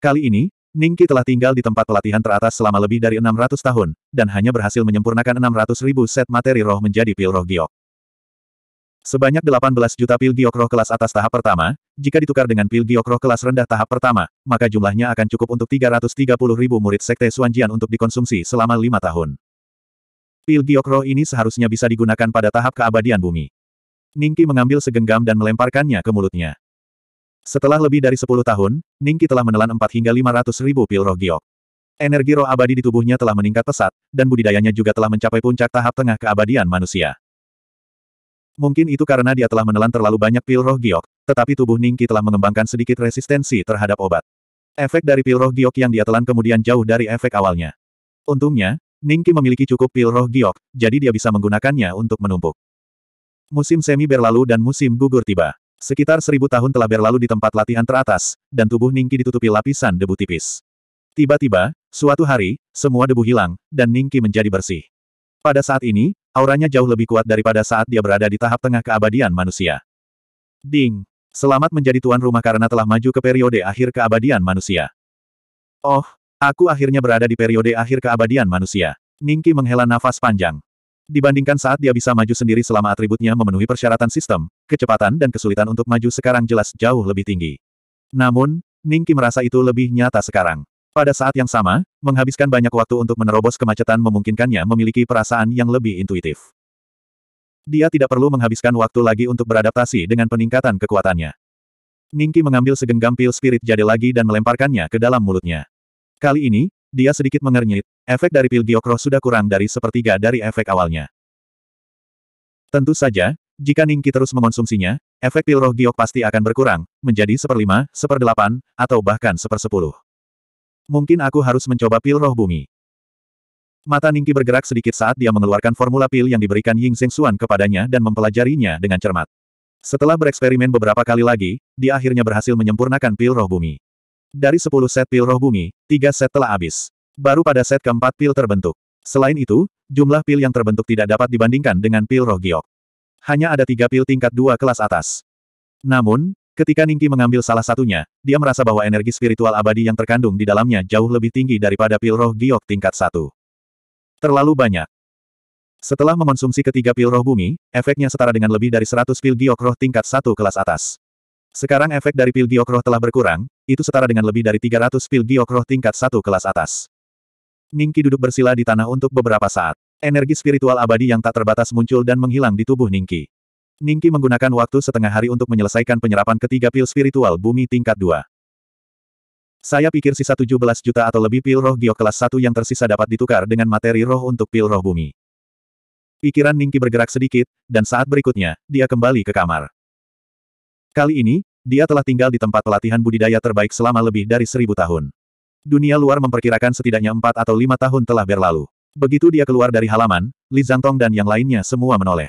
Kali ini, Ningki telah tinggal di tempat pelatihan teratas selama lebih dari 600 tahun, dan hanya berhasil menyempurnakan 600 ribu set materi roh menjadi pil roh giok. Sebanyak 18 juta pil giok roh kelas atas tahap pertama, jika ditukar dengan pil giok roh kelas rendah tahap pertama, maka jumlahnya akan cukup untuk 330 ribu murid sekte Suanjian untuk dikonsumsi selama lima tahun. Pil giok roh ini seharusnya bisa digunakan pada tahap keabadian bumi. Ningki mengambil segenggam dan melemparkannya ke mulutnya. Setelah lebih dari 10 tahun, Ningki telah menelan 4 hingga 500 ribu pil roh giok. Energi roh abadi di tubuhnya telah meningkat pesat, dan budidayanya juga telah mencapai puncak tahap tengah keabadian manusia. Mungkin itu karena dia telah menelan terlalu banyak pil roh giok, tetapi tubuh Ningki telah mengembangkan sedikit resistensi terhadap obat. Efek dari pil roh giok yang dia telan kemudian jauh dari efek awalnya. Untungnya, Ningki memiliki cukup pil roh giok, jadi dia bisa menggunakannya untuk menumpuk. Musim semi berlalu dan musim gugur tiba. Sekitar seribu tahun telah berlalu di tempat latihan teratas, dan tubuh Ningki ditutupi lapisan debu tipis. Tiba-tiba, suatu hari, semua debu hilang, dan Ningki menjadi bersih. Pada saat ini, auranya jauh lebih kuat daripada saat dia berada di tahap tengah keabadian manusia. Ding! Selamat menjadi tuan rumah karena telah maju ke periode akhir keabadian manusia. Oh, aku akhirnya berada di periode akhir keabadian manusia. Ningki menghela nafas panjang. Dibandingkan saat dia bisa maju sendiri selama atributnya memenuhi persyaratan sistem, kecepatan dan kesulitan untuk maju sekarang jelas jauh lebih tinggi. Namun, Ningki merasa itu lebih nyata sekarang. Pada saat yang sama, menghabiskan banyak waktu untuk menerobos kemacetan memungkinkannya memiliki perasaan yang lebih intuitif. Dia tidak perlu menghabiskan waktu lagi untuk beradaptasi dengan peningkatan kekuatannya. Ningki mengambil segenggam pil spirit jade lagi dan melemparkannya ke dalam mulutnya. Kali ini, dia sedikit mengernyit, efek dari pil giokro sudah kurang dari sepertiga dari efek awalnya. Tentu saja, jika Ningki terus mengonsumsinya, efek pil roh giok pasti akan berkurang, menjadi seperlima, seperdelapan, atau bahkan sepersepuluh. Mungkin aku harus mencoba pil roh bumi. Mata Ningki bergerak sedikit saat dia mengeluarkan formula pil yang diberikan Ying Seng Xuan kepadanya dan mempelajarinya dengan cermat. Setelah bereksperimen beberapa kali lagi, dia akhirnya berhasil menyempurnakan pil roh bumi. Dari 10 set pil roh bumi, 3 set telah habis. Baru pada set keempat pil terbentuk. Selain itu, jumlah pil yang terbentuk tidak dapat dibandingkan dengan pil roh giok hanya ada tiga pil tingkat dua kelas atas. Namun, ketika Ningki mengambil salah satunya, dia merasa bahwa energi spiritual abadi yang terkandung di dalamnya jauh lebih tinggi daripada pil roh giok tingkat satu. Terlalu banyak. Setelah mengonsumsi ketiga pil roh bumi, efeknya setara dengan lebih dari 100 pil giok roh tingkat satu kelas atas. Sekarang efek dari pil giok roh telah berkurang, itu setara dengan lebih dari 300 pil giok roh tingkat satu kelas atas. Ningki duduk bersila di tanah untuk beberapa saat. Energi spiritual abadi yang tak terbatas muncul dan menghilang di tubuh Ningki. Ningki menggunakan waktu setengah hari untuk menyelesaikan penyerapan ketiga pil spiritual bumi tingkat 2. Saya pikir sisa 17 juta atau lebih pil roh giok kelas 1 yang tersisa dapat ditukar dengan materi roh untuk pil roh bumi. Pikiran Ningki bergerak sedikit, dan saat berikutnya, dia kembali ke kamar. Kali ini, dia telah tinggal di tempat pelatihan budidaya terbaik selama lebih dari seribu tahun. Dunia luar memperkirakan setidaknya empat atau lima tahun telah berlalu. Begitu dia keluar dari halaman, Li Zhangtong dan yang lainnya semua menoleh.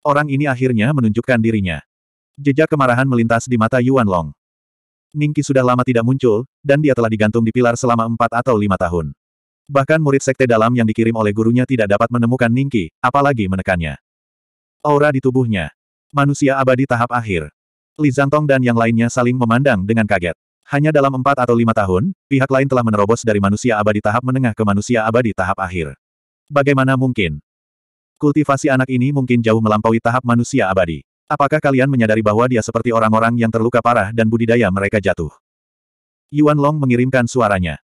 Orang ini akhirnya menunjukkan dirinya. Jejak kemarahan melintas di mata Yuan Long. Ningki sudah lama tidak muncul, dan dia telah digantung di pilar selama empat atau lima tahun. Bahkan murid sekte dalam yang dikirim oleh gurunya tidak dapat menemukan Ningki, apalagi menekannya. Aura di tubuhnya. Manusia abadi tahap akhir. Li Zhangtong dan yang lainnya saling memandang dengan kaget. Hanya dalam empat atau lima tahun, pihak lain telah menerobos dari manusia abadi tahap menengah ke manusia abadi tahap akhir. Bagaimana mungkin? Kultivasi anak ini mungkin jauh melampaui tahap manusia abadi. Apakah kalian menyadari bahwa dia seperti orang-orang yang terluka parah dan budidaya mereka jatuh? Yuan Long mengirimkan suaranya.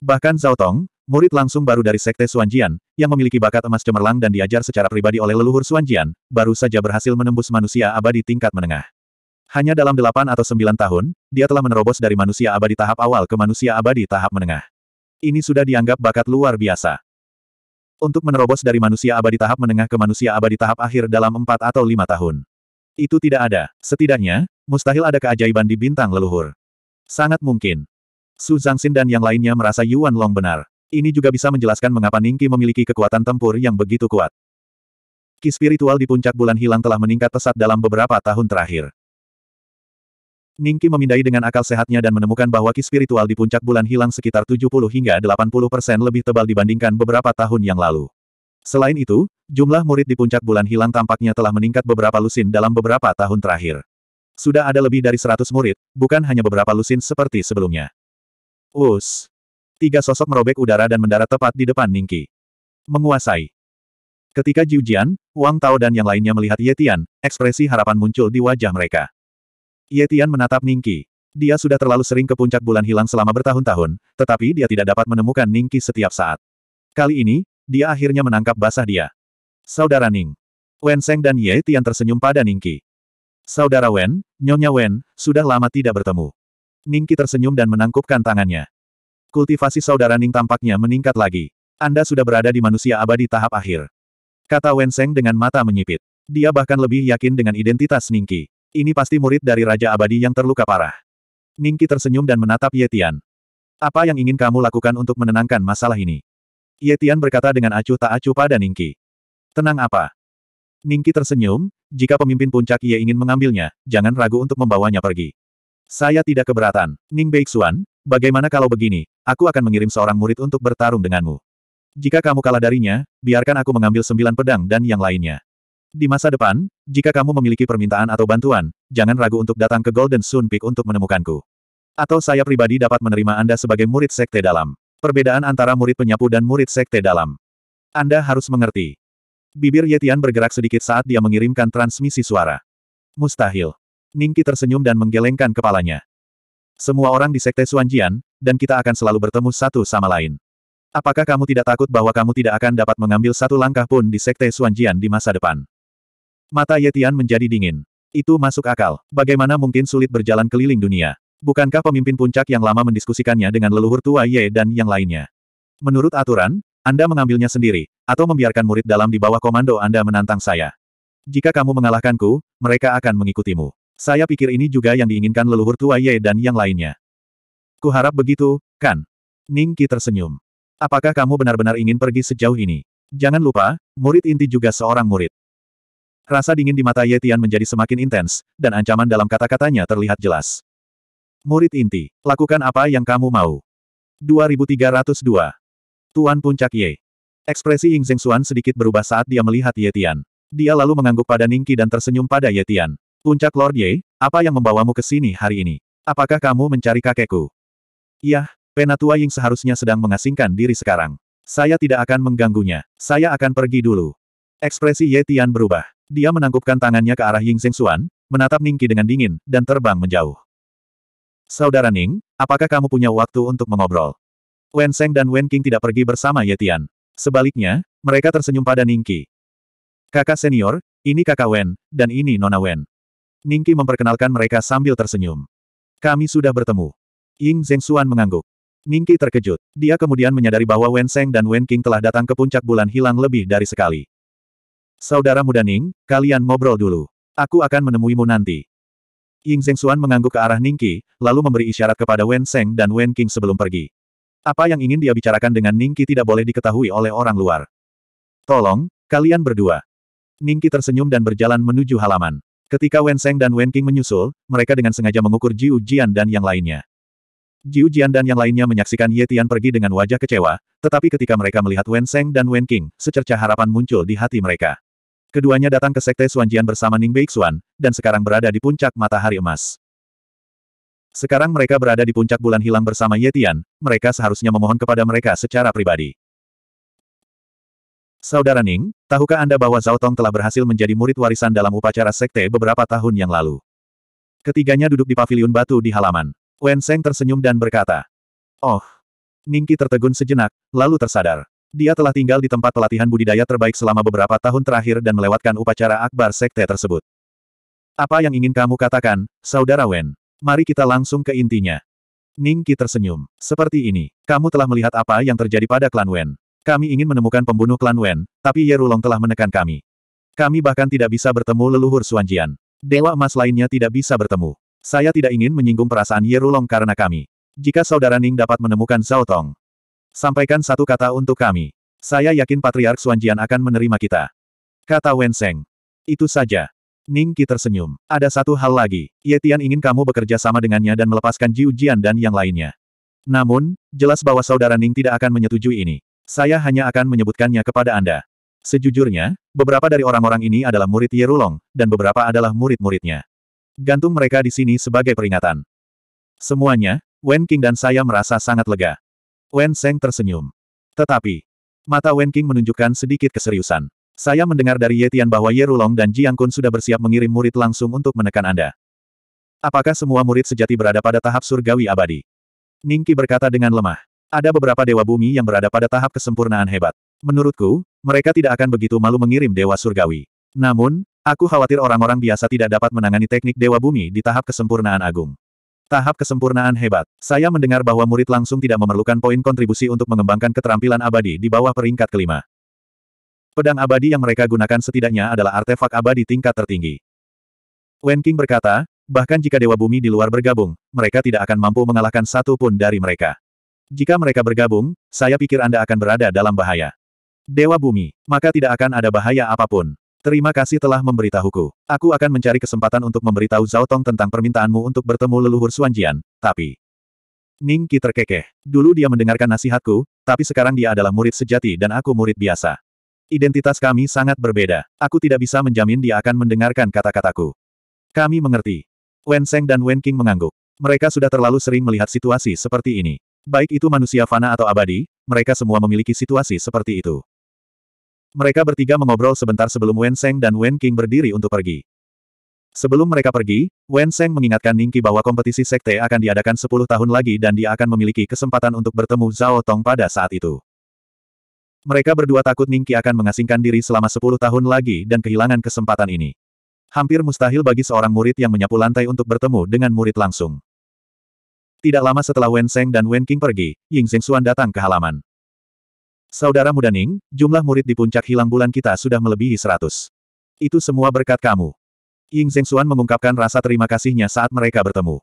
Bahkan Zhao Tong, murid langsung baru dari Sekte Suanjian, yang memiliki bakat emas cemerlang dan diajar secara pribadi oleh leluhur Suanjian, baru saja berhasil menembus manusia abadi tingkat menengah. Hanya dalam delapan atau sembilan tahun, dia telah menerobos dari manusia abadi tahap awal ke manusia abadi tahap menengah. Ini sudah dianggap bakat luar biasa. Untuk menerobos dari manusia abadi tahap menengah ke manusia abadi tahap akhir dalam empat atau lima tahun. Itu tidak ada. Setidaknya, mustahil ada keajaiban di bintang leluhur. Sangat mungkin. Su Zangxin dan yang lainnya merasa Yuan Long benar. Ini juga bisa menjelaskan mengapa Ningqi memiliki kekuatan tempur yang begitu kuat. Ki spiritual di puncak bulan hilang telah meningkat pesat dalam beberapa tahun terakhir. Ningki memindai dengan akal sehatnya dan menemukan bahwa ki spiritual di puncak bulan hilang sekitar 70 hingga 80 persen lebih tebal dibandingkan beberapa tahun yang lalu. Selain itu, jumlah murid di puncak bulan hilang tampaknya telah meningkat beberapa lusin dalam beberapa tahun terakhir. Sudah ada lebih dari 100 murid, bukan hanya beberapa lusin seperti sebelumnya. Us. Tiga sosok merobek udara dan mendarat tepat di depan Ningki. Menguasai. Ketika Jiujian, Wang Tao dan yang lainnya melihat Yetian, ekspresi harapan muncul di wajah mereka. Yetian menatap Ningki. Dia sudah terlalu sering ke puncak bulan hilang selama bertahun-tahun, tetapi dia tidak dapat menemukan Ningki setiap saat. Kali ini, dia akhirnya menangkap basah dia. Saudara Ning. Wen Seng dan Ye Tian tersenyum pada Ningki. Saudara Wen, Nyonya Wen, sudah lama tidak bertemu. Ningki tersenyum dan menangkupkan tangannya. Kultivasi saudara Ning tampaknya meningkat lagi. Anda sudah berada di manusia abadi tahap akhir. Kata Wen Seng dengan mata menyipit. Dia bahkan lebih yakin dengan identitas Ningki. Ini pasti murid dari Raja Abadi yang terluka parah. Ningki tersenyum dan menatap Yetian. Apa yang ingin kamu lakukan untuk menenangkan masalah ini? Yetian berkata dengan acuh tak acuh pada Ningki. Tenang apa? Ningki tersenyum, jika pemimpin puncak ia ingin mengambilnya, jangan ragu untuk membawanya pergi. Saya tidak keberatan. Ning Beixuan, bagaimana kalau begini, aku akan mengirim seorang murid untuk bertarung denganmu. Jika kamu kalah darinya, biarkan aku mengambil sembilan pedang dan yang lainnya. Di masa depan, jika kamu memiliki permintaan atau bantuan, jangan ragu untuk datang ke Golden Sun Peak untuk menemukanku. Atau saya pribadi dapat menerima Anda sebagai murid sekte dalam. Perbedaan antara murid penyapu dan murid sekte dalam. Anda harus mengerti. Bibir Yetian bergerak sedikit saat dia mengirimkan transmisi suara. Mustahil. Ningki tersenyum dan menggelengkan kepalanya. Semua orang di sekte Suanjian, dan kita akan selalu bertemu satu sama lain. Apakah kamu tidak takut bahwa kamu tidak akan dapat mengambil satu langkah pun di sekte Suanjian di masa depan? Mata Yetian menjadi dingin. Itu masuk akal. Bagaimana mungkin sulit berjalan keliling dunia? Bukankah pemimpin puncak yang lama mendiskusikannya dengan leluhur tua Ye dan yang lainnya? Menurut aturan, Anda mengambilnya sendiri, atau membiarkan murid dalam di bawah komando Anda menantang saya. Jika kamu mengalahkanku, mereka akan mengikutimu. Saya pikir ini juga yang diinginkan leluhur tua Ye dan yang lainnya. Kuharap begitu, kan? Ning Qi tersenyum. Apakah kamu benar-benar ingin pergi sejauh ini? Jangan lupa, murid inti juga seorang murid. Rasa dingin di mata Yetian menjadi semakin intens, dan ancaman dalam kata-katanya terlihat jelas. Murid inti, lakukan apa yang kamu mau. 2302. Tuan Puncak Ye. Ekspresi Ying Xuan sedikit berubah saat dia melihat Yetian. Dia lalu mengangguk pada Ningki dan tersenyum pada Yetian. Puncak Lord Ye, apa yang membawamu ke sini hari ini? Apakah kamu mencari kakekku? Yah, Penatua Ying seharusnya sedang mengasingkan diri sekarang. Saya tidak akan mengganggunya. Saya akan pergi dulu. Ekspresi Ye Tian berubah. Dia menangkupkan tangannya ke arah Ying Suan, menatap Ningqi dengan dingin, dan terbang menjauh. Saudara Ning, apakah kamu punya waktu untuk mengobrol? Wen Seng dan Wen King tidak pergi bersama Ye Tian. Sebaliknya, mereka tersenyum pada Ningqi. Kakak senior, ini kakak Wen, dan ini Nona Wen. Ningqi memperkenalkan mereka sambil tersenyum. Kami sudah bertemu. Ying Suan mengangguk. Ningqi terkejut. Dia kemudian menyadari bahwa Wen Seng dan Wen King telah datang ke puncak bulan hilang lebih dari sekali. Saudara muda Ning, kalian ngobrol dulu. Aku akan menemuimu nanti. Ying Xuan mengangguk ke arah Ningqi, lalu memberi isyarat kepada Wen Seng dan Wen King sebelum pergi. Apa yang ingin dia bicarakan dengan Ningqi tidak boleh diketahui oleh orang luar. Tolong, kalian berdua. Ningqi tersenyum dan berjalan menuju halaman. Ketika Wen Seng dan Wen King menyusul, mereka dengan sengaja mengukur Jiu Jian dan yang lainnya. Jiu Jian dan yang lainnya menyaksikan Ye Tian pergi dengan wajah kecewa, tetapi ketika mereka melihat Wen Seng dan Wen King, secerca harapan muncul di hati mereka. Keduanya datang ke Sekte Suanjian bersama Ning Beixuan, dan sekarang berada di puncak matahari emas. Sekarang mereka berada di puncak bulan hilang bersama Yetian, mereka seharusnya memohon kepada mereka secara pribadi. Saudara Ning, tahukah Anda bahwa Zhao Tong telah berhasil menjadi murid warisan dalam upacara sekte beberapa tahun yang lalu? Ketiganya duduk di paviliun batu di halaman. Wen Seng tersenyum dan berkata, Oh, Ningki tertegun sejenak, lalu tersadar. Dia telah tinggal di tempat pelatihan budidaya terbaik selama beberapa tahun terakhir dan melewatkan upacara akbar sekte tersebut. Apa yang ingin kamu katakan, Saudara Wen? Mari kita langsung ke intinya. Ning Ningki tersenyum. Seperti ini, kamu telah melihat apa yang terjadi pada klan Wen. Kami ingin menemukan pembunuh klan Wen, tapi Yerulong telah menekan kami. Kami bahkan tidak bisa bertemu leluhur Suanjian. Dewa emas lainnya tidak bisa bertemu. Saya tidak ingin menyinggung perasaan Yerulong karena kami. Jika saudara Ning dapat menemukan Zhao Tong, Sampaikan satu kata untuk kami. Saya yakin Patriark Suanjian akan menerima kita. Kata Wenseng. Itu saja. Ning Qi tersenyum. Ada satu hal lagi. Ye Tian ingin kamu bekerja sama dengannya dan melepaskan Jiu Jian dan yang lainnya. Namun, jelas bahwa saudara Ning tidak akan menyetujui ini. Saya hanya akan menyebutkannya kepada Anda. Sejujurnya, beberapa dari orang-orang ini adalah murid Yerulong, dan beberapa adalah murid-muridnya. Gantung mereka di sini sebagai peringatan. Semuanya, Wen King dan saya merasa sangat lega. Wen Seng tersenyum. Tetapi, mata Wen King menunjukkan sedikit keseriusan. Saya mendengar dari Tian bahwa Ye Rulong dan Jiang Kun sudah bersiap mengirim murid langsung untuk menekan Anda. Apakah semua murid sejati berada pada tahap surgawi abadi? Ning Qi berkata dengan lemah. Ada beberapa dewa bumi yang berada pada tahap kesempurnaan hebat. Menurutku, mereka tidak akan begitu malu mengirim dewa surgawi. Namun, aku khawatir orang-orang biasa tidak dapat menangani teknik dewa bumi di tahap kesempurnaan agung. Tahap kesempurnaan hebat. Saya mendengar bahwa murid langsung tidak memerlukan poin kontribusi untuk mengembangkan keterampilan abadi di bawah peringkat kelima. Pedang abadi yang mereka gunakan setidaknya adalah artefak abadi tingkat tertinggi. Wen King berkata, bahkan jika Dewa Bumi di luar bergabung, mereka tidak akan mampu mengalahkan satu pun dari mereka. Jika mereka bergabung, saya pikir Anda akan berada dalam bahaya. Dewa Bumi, maka tidak akan ada bahaya apapun. Terima kasih telah memberitahuku. Aku akan mencari kesempatan untuk memberitahu Zhao Tong tentang permintaanmu untuk bertemu leluhur Suanjian, tapi... Ning Qi terkekeh. Dulu dia mendengarkan nasihatku, tapi sekarang dia adalah murid sejati dan aku murid biasa. Identitas kami sangat berbeda. Aku tidak bisa menjamin dia akan mendengarkan kata-kataku. Kami mengerti. Wen Seng dan Wen King mengangguk. Mereka sudah terlalu sering melihat situasi seperti ini. Baik itu manusia fana atau abadi, mereka semua memiliki situasi seperti itu. Mereka bertiga mengobrol sebentar sebelum Wen Seng dan Wen King berdiri untuk pergi. Sebelum mereka pergi, Wen Seng mengingatkan Ningki bahwa kompetisi sekte akan diadakan 10 tahun lagi dan dia akan memiliki kesempatan untuk bertemu Zhao Tong pada saat itu. Mereka berdua takut Ningki akan mengasingkan diri selama 10 tahun lagi dan kehilangan kesempatan ini. Hampir mustahil bagi seorang murid yang menyapu lantai untuk bertemu dengan murid langsung. Tidak lama setelah Wen Seng dan Wen King pergi, Ying Xuan datang ke halaman. Saudara muda Ning, jumlah murid di puncak hilang bulan kita sudah melebihi seratus. Itu semua berkat kamu. Ying Xuan mengungkapkan rasa terima kasihnya saat mereka bertemu.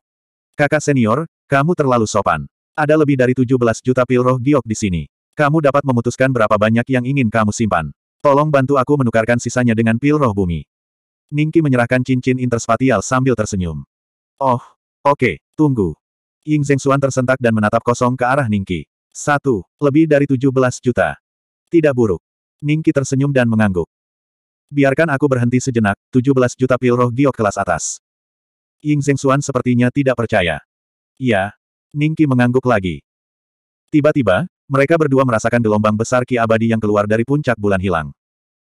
Kakak senior, kamu terlalu sopan. Ada lebih dari 17 juta pil roh giok di sini. Kamu dapat memutuskan berapa banyak yang ingin kamu simpan. Tolong bantu aku menukarkan sisanya dengan pil roh bumi. Ningki menyerahkan cincin interspatial sambil tersenyum. Oh, oke, okay, tunggu. Ying Xuan tersentak dan menatap kosong ke arah Ningki. Satu, lebih dari 17 juta. Tidak buruk. Ningki tersenyum dan mengangguk. Biarkan aku berhenti sejenak, 17 juta pil roh giok kelas atas. Ying Xuan sepertinya tidak percaya. Ya, Ningki mengangguk lagi. Tiba-tiba, mereka berdua merasakan gelombang besar ki abadi yang keluar dari puncak bulan hilang.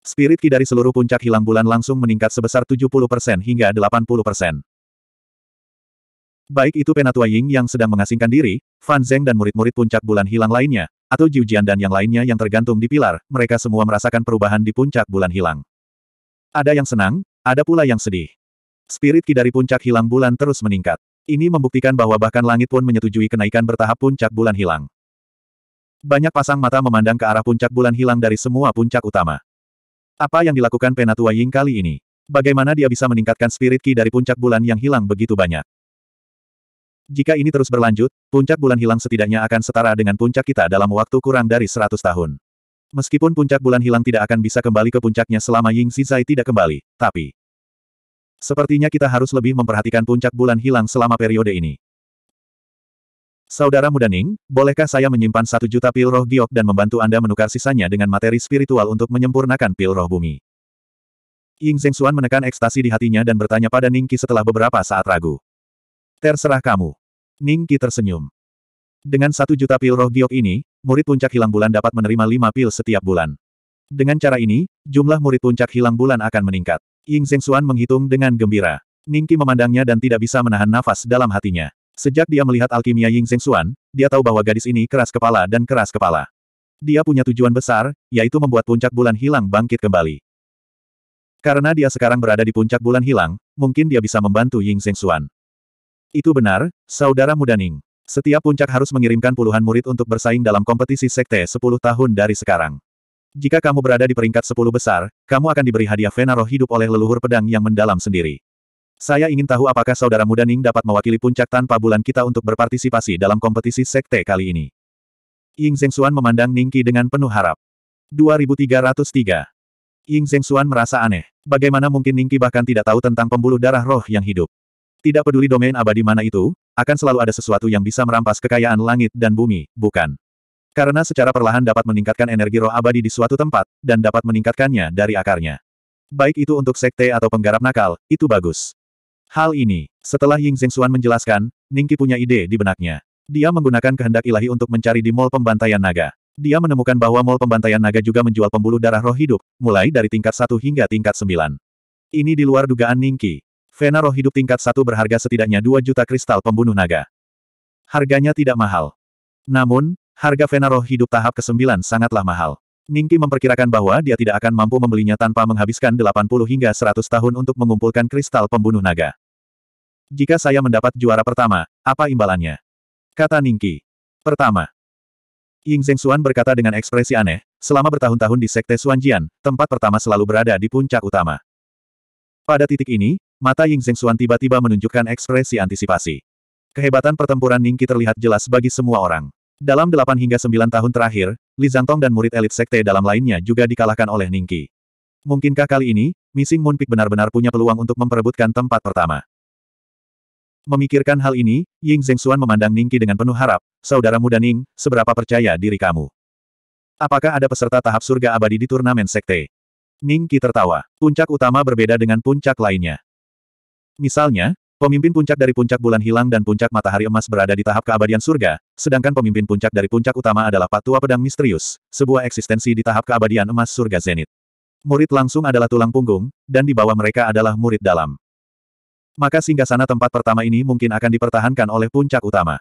Spirit ki dari seluruh puncak hilang bulan langsung meningkat sebesar 70% hingga 80%. Baik itu Penatua Ying yang sedang mengasingkan diri, Fan Zeng dan murid-murid puncak bulan hilang lainnya, atau Jiu Jian dan yang lainnya yang tergantung di pilar, mereka semua merasakan perubahan di puncak bulan hilang. Ada yang senang, ada pula yang sedih. Spirit ki dari puncak hilang bulan terus meningkat. Ini membuktikan bahwa bahkan langit pun menyetujui kenaikan bertahap puncak bulan hilang. Banyak pasang mata memandang ke arah puncak bulan hilang dari semua puncak utama. Apa yang dilakukan Penatua Ying kali ini? Bagaimana dia bisa meningkatkan spirit ki dari puncak bulan yang hilang begitu banyak? Jika ini terus berlanjut, puncak bulan hilang setidaknya akan setara dengan puncak kita dalam waktu kurang dari 100 tahun. Meskipun puncak bulan hilang tidak akan bisa kembali ke puncaknya selama Ying Zai tidak kembali, tapi... Sepertinya kita harus lebih memperhatikan puncak bulan hilang selama periode ini. Saudara muda Ning, bolehkah saya menyimpan satu juta pil roh giok dan membantu Anda menukar sisanya dengan materi spiritual untuk menyempurnakan pil roh bumi? Ying Zhengxuan menekan ekstasi di hatinya dan bertanya pada Ning Qi setelah beberapa saat ragu. Terserah kamu. Ning Qi tersenyum. Dengan satu juta pil roh giok ini, murid puncak hilang bulan dapat menerima lima pil setiap bulan. Dengan cara ini, jumlah murid puncak hilang bulan akan meningkat. Ying Xuan menghitung dengan gembira. Ning Qi memandangnya dan tidak bisa menahan nafas dalam hatinya. Sejak dia melihat alkimia Ying Xuan, dia tahu bahwa gadis ini keras kepala dan keras kepala. Dia punya tujuan besar, yaitu membuat puncak bulan hilang bangkit kembali. Karena dia sekarang berada di puncak bulan hilang, mungkin dia bisa membantu Ying Xuan. Itu benar, saudara Mudaning. Setiap puncak harus mengirimkan puluhan murid untuk bersaing dalam kompetisi sekte 10 tahun dari sekarang. Jika kamu berada di peringkat 10 besar, kamu akan diberi hadiah Vena roh hidup oleh leluhur pedang yang mendalam sendiri. Saya ingin tahu apakah saudara Mudaning dapat mewakili puncak tanpa bulan kita untuk berpartisipasi dalam kompetisi sekte kali ini. Ying Zhengxuan memandang Ningqi dengan penuh harap. 2303 Ying Zhengxuan merasa aneh. Bagaimana mungkin Ningqi bahkan tidak tahu tentang pembuluh darah roh yang hidup? Tidak peduli domain abadi mana itu, akan selalu ada sesuatu yang bisa merampas kekayaan langit dan bumi, bukan? Karena secara perlahan dapat meningkatkan energi roh abadi di suatu tempat, dan dapat meningkatkannya dari akarnya. Baik itu untuk sekte atau penggarap nakal, itu bagus. Hal ini, setelah Ying Xuan menjelaskan, Ningki punya ide di benaknya. Dia menggunakan kehendak ilahi untuk mencari di mall pembantaian naga. Dia menemukan bahwa mall pembantaian naga juga menjual pembuluh darah roh hidup, mulai dari tingkat 1 hingga tingkat 9. Ini di luar dugaan Ningki, Vena roh hidup tingkat satu berharga setidaknya 2 juta kristal pembunuh naga. Harganya tidak mahal. Namun, harga Vena roh hidup tahap ke-9 sangatlah mahal. Ningki memperkirakan bahwa dia tidak akan mampu membelinya tanpa menghabiskan 80 hingga 100 tahun untuk mengumpulkan kristal pembunuh naga. Jika saya mendapat juara pertama, apa imbalannya? Kata Ningki. Pertama, Ying Zhengxuan berkata dengan ekspresi aneh, selama bertahun-tahun di Sekte Suanjian, tempat pertama selalu berada di puncak utama. Pada titik ini, Mata Ying Zhengxuan tiba-tiba menunjukkan ekspresi antisipasi. Kehebatan pertempuran Ningqi terlihat jelas bagi semua orang. Dalam 8 hingga 9 tahun terakhir, Li Zhangtong dan murid elit sekte dalam lainnya juga dikalahkan oleh Ningqi. Mungkinkah kali ini, Missing Moon Peak benar-benar punya peluang untuk memperebutkan tempat pertama? Memikirkan hal ini, Ying Zhengxuan memandang Ningqi dengan penuh harap, Saudara muda Ning, seberapa percaya diri kamu? Apakah ada peserta tahap surga abadi di turnamen sekte? Ningqi tertawa. Puncak utama berbeda dengan puncak lainnya. Misalnya, pemimpin puncak dari puncak bulan hilang dan puncak matahari emas berada di tahap keabadian surga, sedangkan pemimpin puncak dari puncak utama adalah Patua Pedang Misterius, sebuah eksistensi di tahap keabadian emas surga zenit. Murid langsung adalah tulang punggung, dan di bawah mereka adalah murid dalam. Maka singgasana tempat pertama ini mungkin akan dipertahankan oleh puncak utama.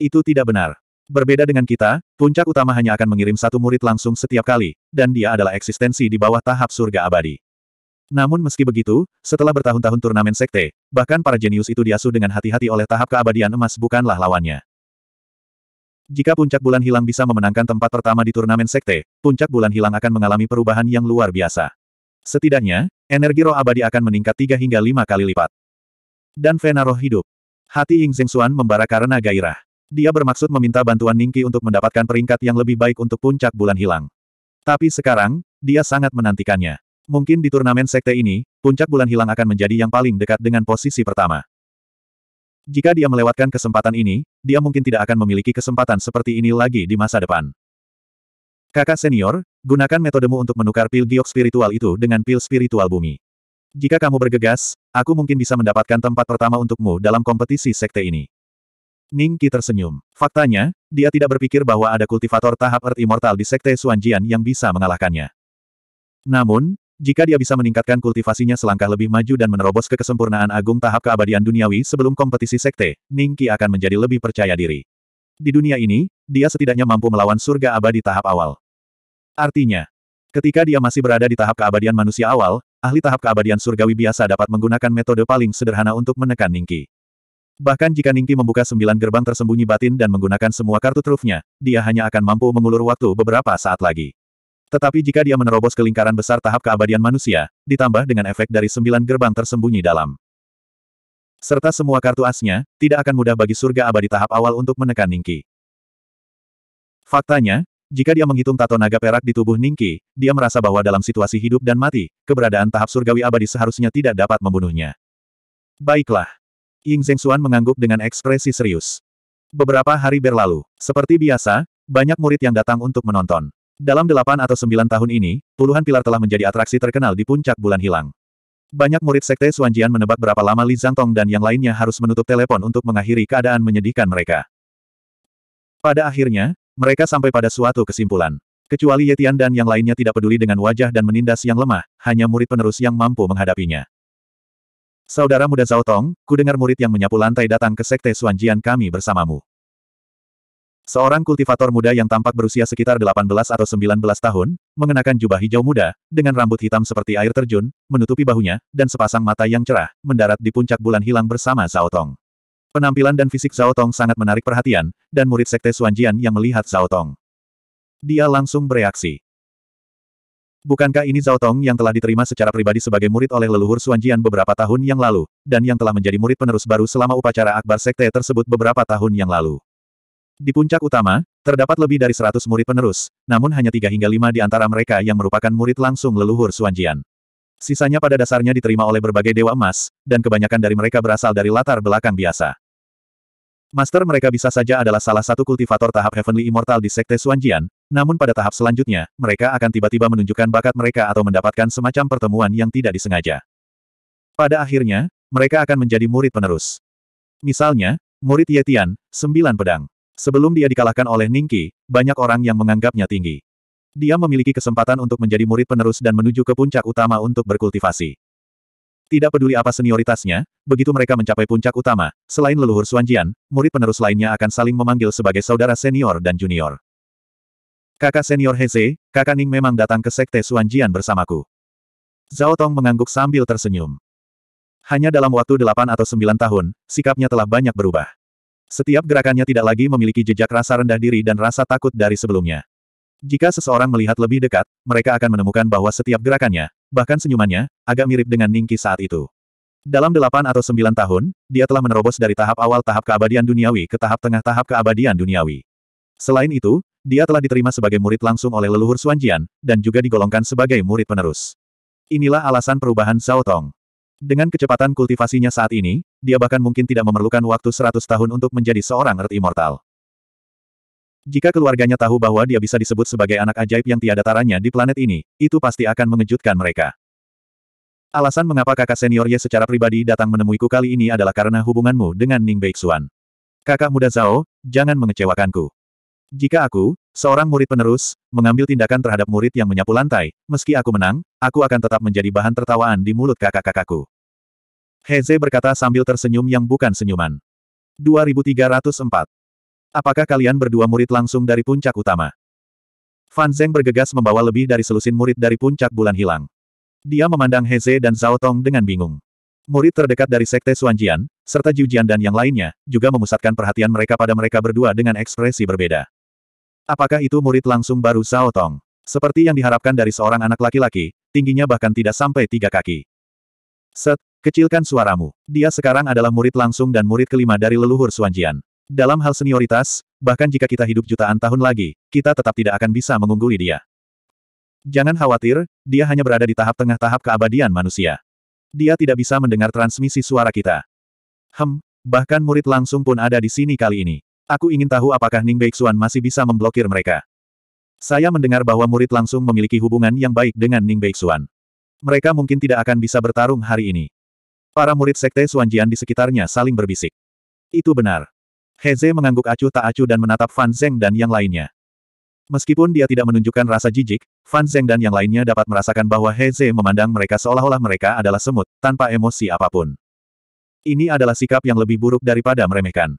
Itu tidak benar. Berbeda dengan kita, puncak utama hanya akan mengirim satu murid langsung setiap kali, dan dia adalah eksistensi di bawah tahap surga abadi. Namun meski begitu, setelah bertahun-tahun turnamen sekte, bahkan para jenius itu diasuh dengan hati-hati oleh tahap keabadian emas bukanlah lawannya. Jika puncak bulan hilang bisa memenangkan tempat pertama di turnamen sekte, puncak bulan hilang akan mengalami perubahan yang luar biasa. Setidaknya, energi roh abadi akan meningkat 3 hingga 5 kali lipat. Dan vena roh hidup. Hati Ying Zengxuan membara karena gairah. Dia bermaksud meminta bantuan Ningki untuk mendapatkan peringkat yang lebih baik untuk puncak bulan hilang. Tapi sekarang, dia sangat menantikannya. Mungkin di turnamen sekte ini, puncak bulan hilang akan menjadi yang paling dekat dengan posisi pertama. Jika dia melewatkan kesempatan ini, dia mungkin tidak akan memiliki kesempatan seperti ini lagi di masa depan. Kakak senior, gunakan metodemu untuk menukar pil giok spiritual itu dengan pil spiritual bumi. Jika kamu bergegas, aku mungkin bisa mendapatkan tempat pertama untukmu dalam kompetisi sekte ini. Ning Qi tersenyum. Faktanya, dia tidak berpikir bahwa ada kultivator tahap Earth Immortal di sekte Suanjian yang bisa mengalahkannya. Namun, jika dia bisa meningkatkan kultivasinya selangkah lebih maju dan menerobos ke kesempurnaan agung tahap keabadian duniawi sebelum kompetisi sekte, Qi akan menjadi lebih percaya diri. Di dunia ini, dia setidaknya mampu melawan surga abadi tahap awal. Artinya, ketika dia masih berada di tahap keabadian manusia awal, ahli tahap keabadian surgawi biasa dapat menggunakan metode paling sederhana untuk menekan Qi. Bahkan jika Ningki membuka sembilan gerbang tersembunyi batin dan menggunakan semua kartu trufnya, dia hanya akan mampu mengulur waktu beberapa saat lagi. Tetapi jika dia menerobos ke lingkaran besar tahap keabadian manusia, ditambah dengan efek dari sembilan gerbang tersembunyi dalam. Serta semua kartu asnya, tidak akan mudah bagi surga abadi tahap awal untuk menekan Ningki. Faktanya, jika dia menghitung tato naga perak di tubuh Ningki, dia merasa bahwa dalam situasi hidup dan mati, keberadaan tahap surgawi abadi seharusnya tidak dapat membunuhnya. Baiklah. Ying Zhengxuan mengangguk dengan ekspresi serius. Beberapa hari berlalu, seperti biasa, banyak murid yang datang untuk menonton. Dalam delapan atau sembilan tahun ini, puluhan pilar telah menjadi atraksi terkenal di puncak bulan hilang. Banyak murid sekte Suanjian menebak berapa lama Li Zhangtong dan yang lainnya harus menutup telepon untuk mengakhiri keadaan menyedihkan mereka. Pada akhirnya, mereka sampai pada suatu kesimpulan. Kecuali Yetian dan yang lainnya tidak peduli dengan wajah dan menindas yang lemah, hanya murid penerus yang mampu menghadapinya. Saudara muda Zhao Tong, ku dengar murid yang menyapu lantai datang ke sekte Suanjian kami bersamamu. Seorang kultivator muda yang tampak berusia sekitar 18 atau 19 tahun, mengenakan jubah hijau muda, dengan rambut hitam seperti air terjun, menutupi bahunya, dan sepasang mata yang cerah, mendarat di puncak bulan hilang bersama Zhao Tong. Penampilan dan fisik Zhao Tong sangat menarik perhatian, dan murid sekte Suanjian yang melihat Zhao Tong. Dia langsung bereaksi. Bukankah ini Zhao Tong yang telah diterima secara pribadi sebagai murid oleh leluhur Suanjian beberapa tahun yang lalu, dan yang telah menjadi murid penerus baru selama upacara akbar sekte tersebut beberapa tahun yang lalu? Di puncak utama, terdapat lebih dari 100 murid penerus, namun hanya tiga hingga lima di antara mereka yang merupakan murid langsung leluhur Suanjian. Sisanya pada dasarnya diterima oleh berbagai dewa emas, dan kebanyakan dari mereka berasal dari latar belakang biasa. Master mereka bisa saja adalah salah satu kultivator tahap Heavenly Immortal di Sekte Suanjian, namun pada tahap selanjutnya, mereka akan tiba-tiba menunjukkan bakat mereka atau mendapatkan semacam pertemuan yang tidak disengaja. Pada akhirnya, mereka akan menjadi murid penerus. Misalnya, murid Yetian, sembilan pedang. Sebelum dia dikalahkan oleh Ningki, banyak orang yang menganggapnya tinggi. Dia memiliki kesempatan untuk menjadi murid penerus dan menuju ke puncak utama untuk berkultivasi. Tidak peduli apa senioritasnya, begitu mereka mencapai puncak utama, selain leluhur Suanjian, murid penerus lainnya akan saling memanggil sebagai saudara senior dan junior. Kakak senior Heze, kakak Ning memang datang ke sekte Suanjian bersamaku. Zhao Tong mengangguk sambil tersenyum. Hanya dalam waktu delapan atau sembilan tahun, sikapnya telah banyak berubah. Setiap gerakannya tidak lagi memiliki jejak rasa rendah diri dan rasa takut dari sebelumnya. Jika seseorang melihat lebih dekat, mereka akan menemukan bahwa setiap gerakannya, bahkan senyumannya, agak mirip dengan Ningki saat itu. Dalam delapan atau sembilan tahun, dia telah menerobos dari tahap awal tahap keabadian duniawi ke tahap tengah tahap keabadian duniawi. Selain itu, dia telah diterima sebagai murid langsung oleh leluhur Suanjian, dan juga digolongkan sebagai murid penerus. Inilah alasan perubahan Zhao Tong. Dengan kecepatan kultivasinya saat ini, dia bahkan mungkin tidak memerlukan waktu 100 tahun untuk menjadi seorang Earth Immortal. Jika keluarganya tahu bahwa dia bisa disebut sebagai anak ajaib yang tiada taranya di planet ini, itu pasti akan mengejutkan mereka. Alasan mengapa kakak senior Ye secara pribadi datang menemuiku kali ini adalah karena hubunganmu dengan Ning Beixuan. Kakak muda Zhao, jangan mengecewakanku. Jika aku, seorang murid penerus, mengambil tindakan terhadap murid yang menyapu lantai, meski aku menang, aku akan tetap menjadi bahan tertawaan di mulut kakak-kakakku. Heze berkata sambil tersenyum yang bukan senyuman. 2304. Apakah kalian berdua murid langsung dari puncak utama? Fan Zeng bergegas membawa lebih dari selusin murid dari puncak bulan hilang. Dia memandang Heze dan Zhao Tong dengan bingung. Murid terdekat dari Sekte Suanjian, serta Jiujian dan yang lainnya, juga memusatkan perhatian mereka pada mereka berdua dengan ekspresi berbeda. Apakah itu murid langsung baru Zhao Tong? Seperti yang diharapkan dari seorang anak laki-laki, tingginya bahkan tidak sampai tiga kaki. Set, kecilkan suaramu. Dia sekarang adalah murid langsung dan murid kelima dari leluhur Suanjian. Dalam hal senioritas, bahkan jika kita hidup jutaan tahun lagi, kita tetap tidak akan bisa mengungguli dia. Jangan khawatir, dia hanya berada di tahap tengah tahap keabadian manusia. Dia tidak bisa mendengar transmisi suara kita. Hem, bahkan murid langsung pun ada di sini kali ini. Aku ingin tahu apakah Ning Beixuan masih bisa memblokir mereka. Saya mendengar bahwa murid langsung memiliki hubungan yang baik dengan Ning Beixuan. Mereka mungkin tidak akan bisa bertarung hari ini. Para murid sekte Suanjian di sekitarnya saling berbisik. Itu benar. Heze mengangguk acuh tak acuh dan menatap Fan Zeng dan yang lainnya. Meskipun dia tidak menunjukkan rasa jijik, Fan Zeng dan yang lainnya dapat merasakan bahwa Heze memandang mereka seolah-olah mereka adalah semut, tanpa emosi apapun. Ini adalah sikap yang lebih buruk daripada meremehkan.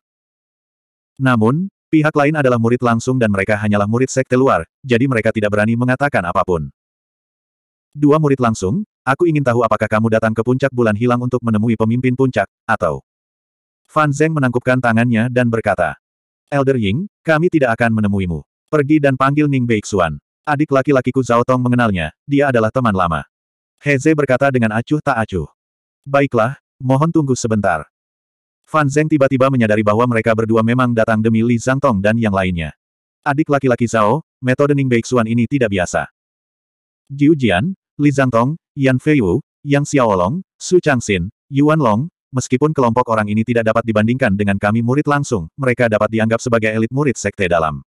Namun, pihak lain adalah murid langsung dan mereka hanyalah murid sekte luar, jadi mereka tidak berani mengatakan apapun. Dua murid langsung, aku ingin tahu apakah kamu datang ke puncak bulan hilang untuk menemui pemimpin puncak, atau... Fan Zeng menangkupkan tangannya dan berkata, Elder Ying, kami tidak akan menemuimu. Pergi dan panggil Ning Beixuan. Adik laki-lakiku Zhao Tong mengenalnya, dia adalah teman lama. Heze berkata dengan acuh tak acuh. Baiklah, mohon tunggu sebentar. Fan Zeng tiba-tiba menyadari bahwa mereka berdua memang datang demi Li Zhangtong dan yang lainnya. Adik laki-laki Zhao, metode Ning Beixuan ini tidak biasa. Jiu Jian, Li Zhangtong, Yan Feiwu, Yang Xiaolong, Su Changxin, Yuan Long, meskipun kelompok orang ini tidak dapat dibandingkan dengan kami murid langsung, mereka dapat dianggap sebagai elit murid sekte dalam.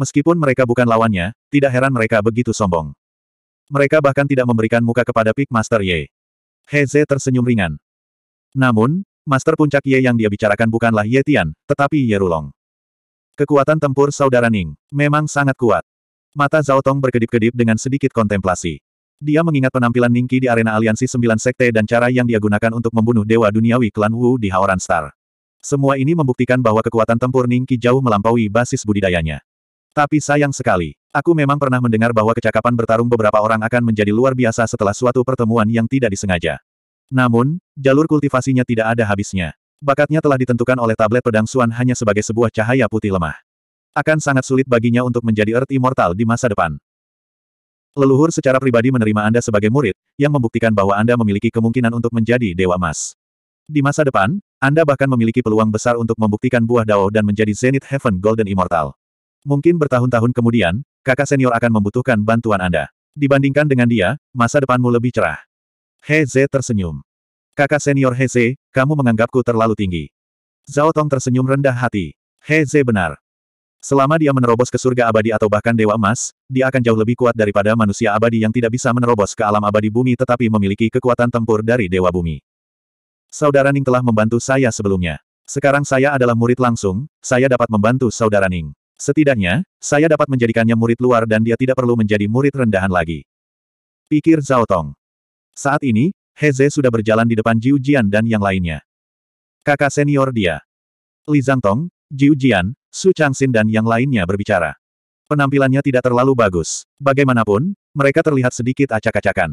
Meskipun mereka bukan lawannya, tidak heran mereka begitu sombong. Mereka bahkan tidak memberikan muka kepada Peak Master Ye. Heze tersenyum ringan. Namun, Master puncak Ye yang dia bicarakan bukanlah Ye Tian, tetapi Ye Rulong. Kekuatan tempur saudara Ning, memang sangat kuat. Mata Zhao Tong berkedip-kedip dengan sedikit kontemplasi. Dia mengingat penampilan Ningki di arena aliansi sembilan sekte dan cara yang dia gunakan untuk membunuh Dewa Duniawi klan Wu di Haoran Star. Semua ini membuktikan bahwa kekuatan tempur Ningki jauh melampaui basis budidayanya. Tapi sayang sekali, aku memang pernah mendengar bahwa kecakapan bertarung beberapa orang akan menjadi luar biasa setelah suatu pertemuan yang tidak disengaja. Namun, jalur kultivasinya tidak ada habisnya. Bakatnya telah ditentukan oleh tablet pedang Suan hanya sebagai sebuah cahaya putih lemah. Akan sangat sulit baginya untuk menjadi Earth Immortal di masa depan. Leluhur secara pribadi menerima Anda sebagai murid, yang membuktikan bahwa Anda memiliki kemungkinan untuk menjadi Dewa Emas. Di masa depan, Anda bahkan memiliki peluang besar untuk membuktikan buah dao dan menjadi Zenith Heaven Golden Immortal. Mungkin bertahun-tahun kemudian, kakak senior akan membutuhkan bantuan Anda. Dibandingkan dengan dia, masa depanmu lebih cerah. Heze tersenyum. Kakak senior Heze, kamu menganggapku terlalu tinggi. Zhao Tong tersenyum rendah hati. Heze benar. Selama dia menerobos ke surga abadi atau bahkan dewa emas, dia akan jauh lebih kuat daripada manusia abadi yang tidak bisa menerobos ke alam abadi bumi tetapi memiliki kekuatan tempur dari dewa bumi. Saudara Ning telah membantu saya sebelumnya. Sekarang saya adalah murid langsung, saya dapat membantu saudara Ning. Setidaknya, saya dapat menjadikannya murid luar dan dia tidak perlu menjadi murid rendahan lagi. Pikir Zhao Tong. Saat ini, Heze sudah berjalan di depan Jiu Jian dan yang lainnya. Kakak senior dia. Li Zhangtong, Jiu Jian, Su Changxin dan yang lainnya berbicara. Penampilannya tidak terlalu bagus. Bagaimanapun, mereka terlihat sedikit acak-acakan.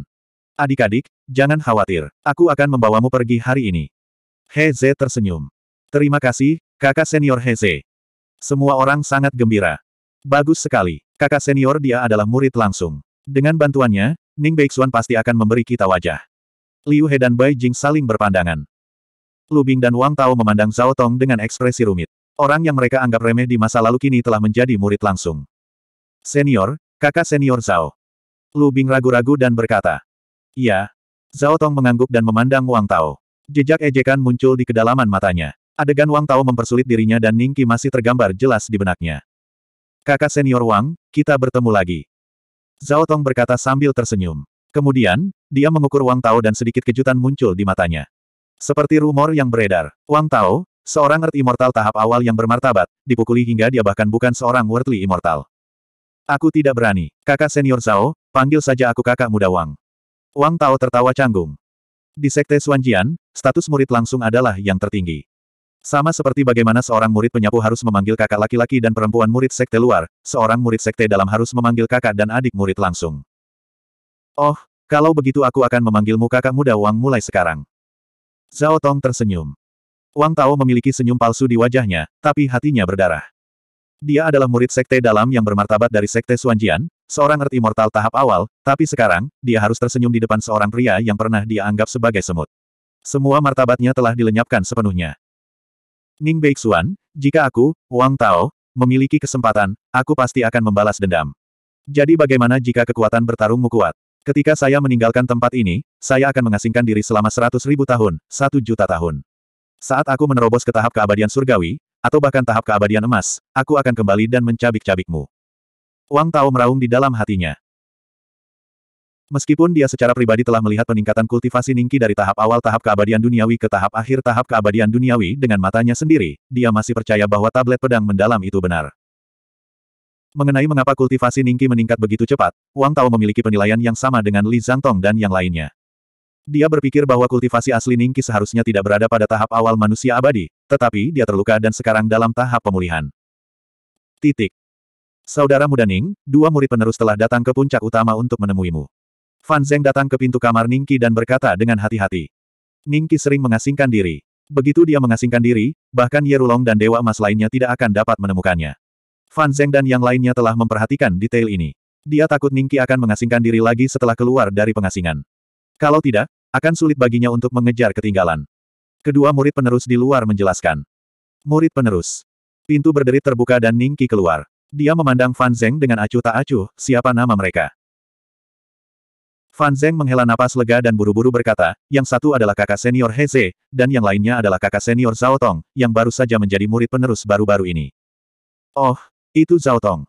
Adik-adik, jangan khawatir. Aku akan membawamu pergi hari ini. Heze tersenyum. Terima kasih, kakak senior Heze. Semua orang sangat gembira. Bagus sekali. Kakak senior dia adalah murid langsung. Dengan bantuannya, Ning Beixuan pasti akan memberi kita wajah. Liu He dan Bai Jing saling berpandangan. Lu Bing dan Wang Tao memandang Zhao Tong dengan ekspresi rumit. Orang yang mereka anggap remeh di masa lalu kini telah menjadi murid langsung. Senior, kakak senior Zhao. Lu Bing ragu-ragu dan berkata. Iya. Zhao Tong mengangguk dan memandang Wang Tao. Jejak ejekan muncul di kedalaman matanya. Adegan Wang Tao mempersulit dirinya dan Ningki masih tergambar jelas di benaknya. Kakak senior Wang, kita bertemu lagi. Zhao Tong berkata sambil tersenyum. Kemudian, dia mengukur Wang Tao dan sedikit kejutan muncul di matanya. Seperti rumor yang beredar, Wang Tao, seorang Earth Immortal tahap awal yang bermartabat, dipukuli hingga dia bahkan bukan seorang Worldly Immortal. Aku tidak berani, kakak senior Zhao, panggil saja aku kakak muda Wang. Wang Tao tertawa canggung. Di Sekte Suanjian, status murid langsung adalah yang tertinggi. Sama seperti bagaimana seorang murid penyapu harus memanggil kakak laki-laki dan perempuan murid sekte luar, seorang murid sekte dalam harus memanggil kakak dan adik murid langsung. Oh, kalau begitu aku akan memanggilmu kakak muda Wang mulai sekarang. Zhao Tong tersenyum. Wang Tao memiliki senyum palsu di wajahnya, tapi hatinya berdarah. Dia adalah murid sekte dalam yang bermartabat dari sekte Suanjian, seorang Earth mortal tahap awal, tapi sekarang, dia harus tersenyum di depan seorang pria yang pernah dia anggap sebagai semut. Semua martabatnya telah dilenyapkan sepenuhnya. Ning Beixuan, jika aku, Wang Tao, memiliki kesempatan, aku pasti akan membalas dendam. Jadi bagaimana jika kekuatan bertarungmu kuat? Ketika saya meninggalkan tempat ini, saya akan mengasingkan diri selama seratus ribu tahun, satu juta tahun. Saat aku menerobos ke tahap keabadian surgawi, atau bahkan tahap keabadian emas, aku akan kembali dan mencabik-cabikmu. Wang Tao meraung di dalam hatinya. Meskipun dia secara pribadi telah melihat peningkatan kultivasi Ningki dari tahap awal tahap keabadian duniawi ke tahap akhir tahap keabadian duniawi dengan matanya sendiri, dia masih percaya bahwa tablet pedang mendalam itu benar. Mengenai mengapa kultivasi Ningki meningkat begitu cepat, Wang Tao memiliki penilaian yang sama dengan Li Zhangtong dan yang lainnya. Dia berpikir bahwa kultivasi asli Ningki seharusnya tidak berada pada tahap awal manusia abadi, tetapi dia terluka dan sekarang dalam tahap pemulihan. Titik. Saudara muda Ning, dua murid penerus telah datang ke puncak utama untuk menemuimu. Fan Zeng datang ke pintu kamar Ningki dan berkata dengan hati-hati. Ningki sering mengasingkan diri. Begitu dia mengasingkan diri, bahkan Yerulong dan Dewa Emas lainnya tidak akan dapat menemukannya. Fan Zeng dan yang lainnya telah memperhatikan detail ini. Dia takut Ningki akan mengasingkan diri lagi setelah keluar dari pengasingan. Kalau tidak, akan sulit baginya untuk mengejar ketinggalan. Kedua murid penerus di luar menjelaskan. Murid penerus. Pintu berderit terbuka dan Ningki keluar. Dia memandang Fan Zeng dengan acuh tak acuh, siapa nama mereka. Fan Zeng menghela napas lega dan buru-buru berkata, yang satu adalah kakak senior He Ze, dan yang lainnya adalah kakak senior Zhao Tong, yang baru saja menjadi murid penerus baru-baru ini. Oh, itu Zhao Tong.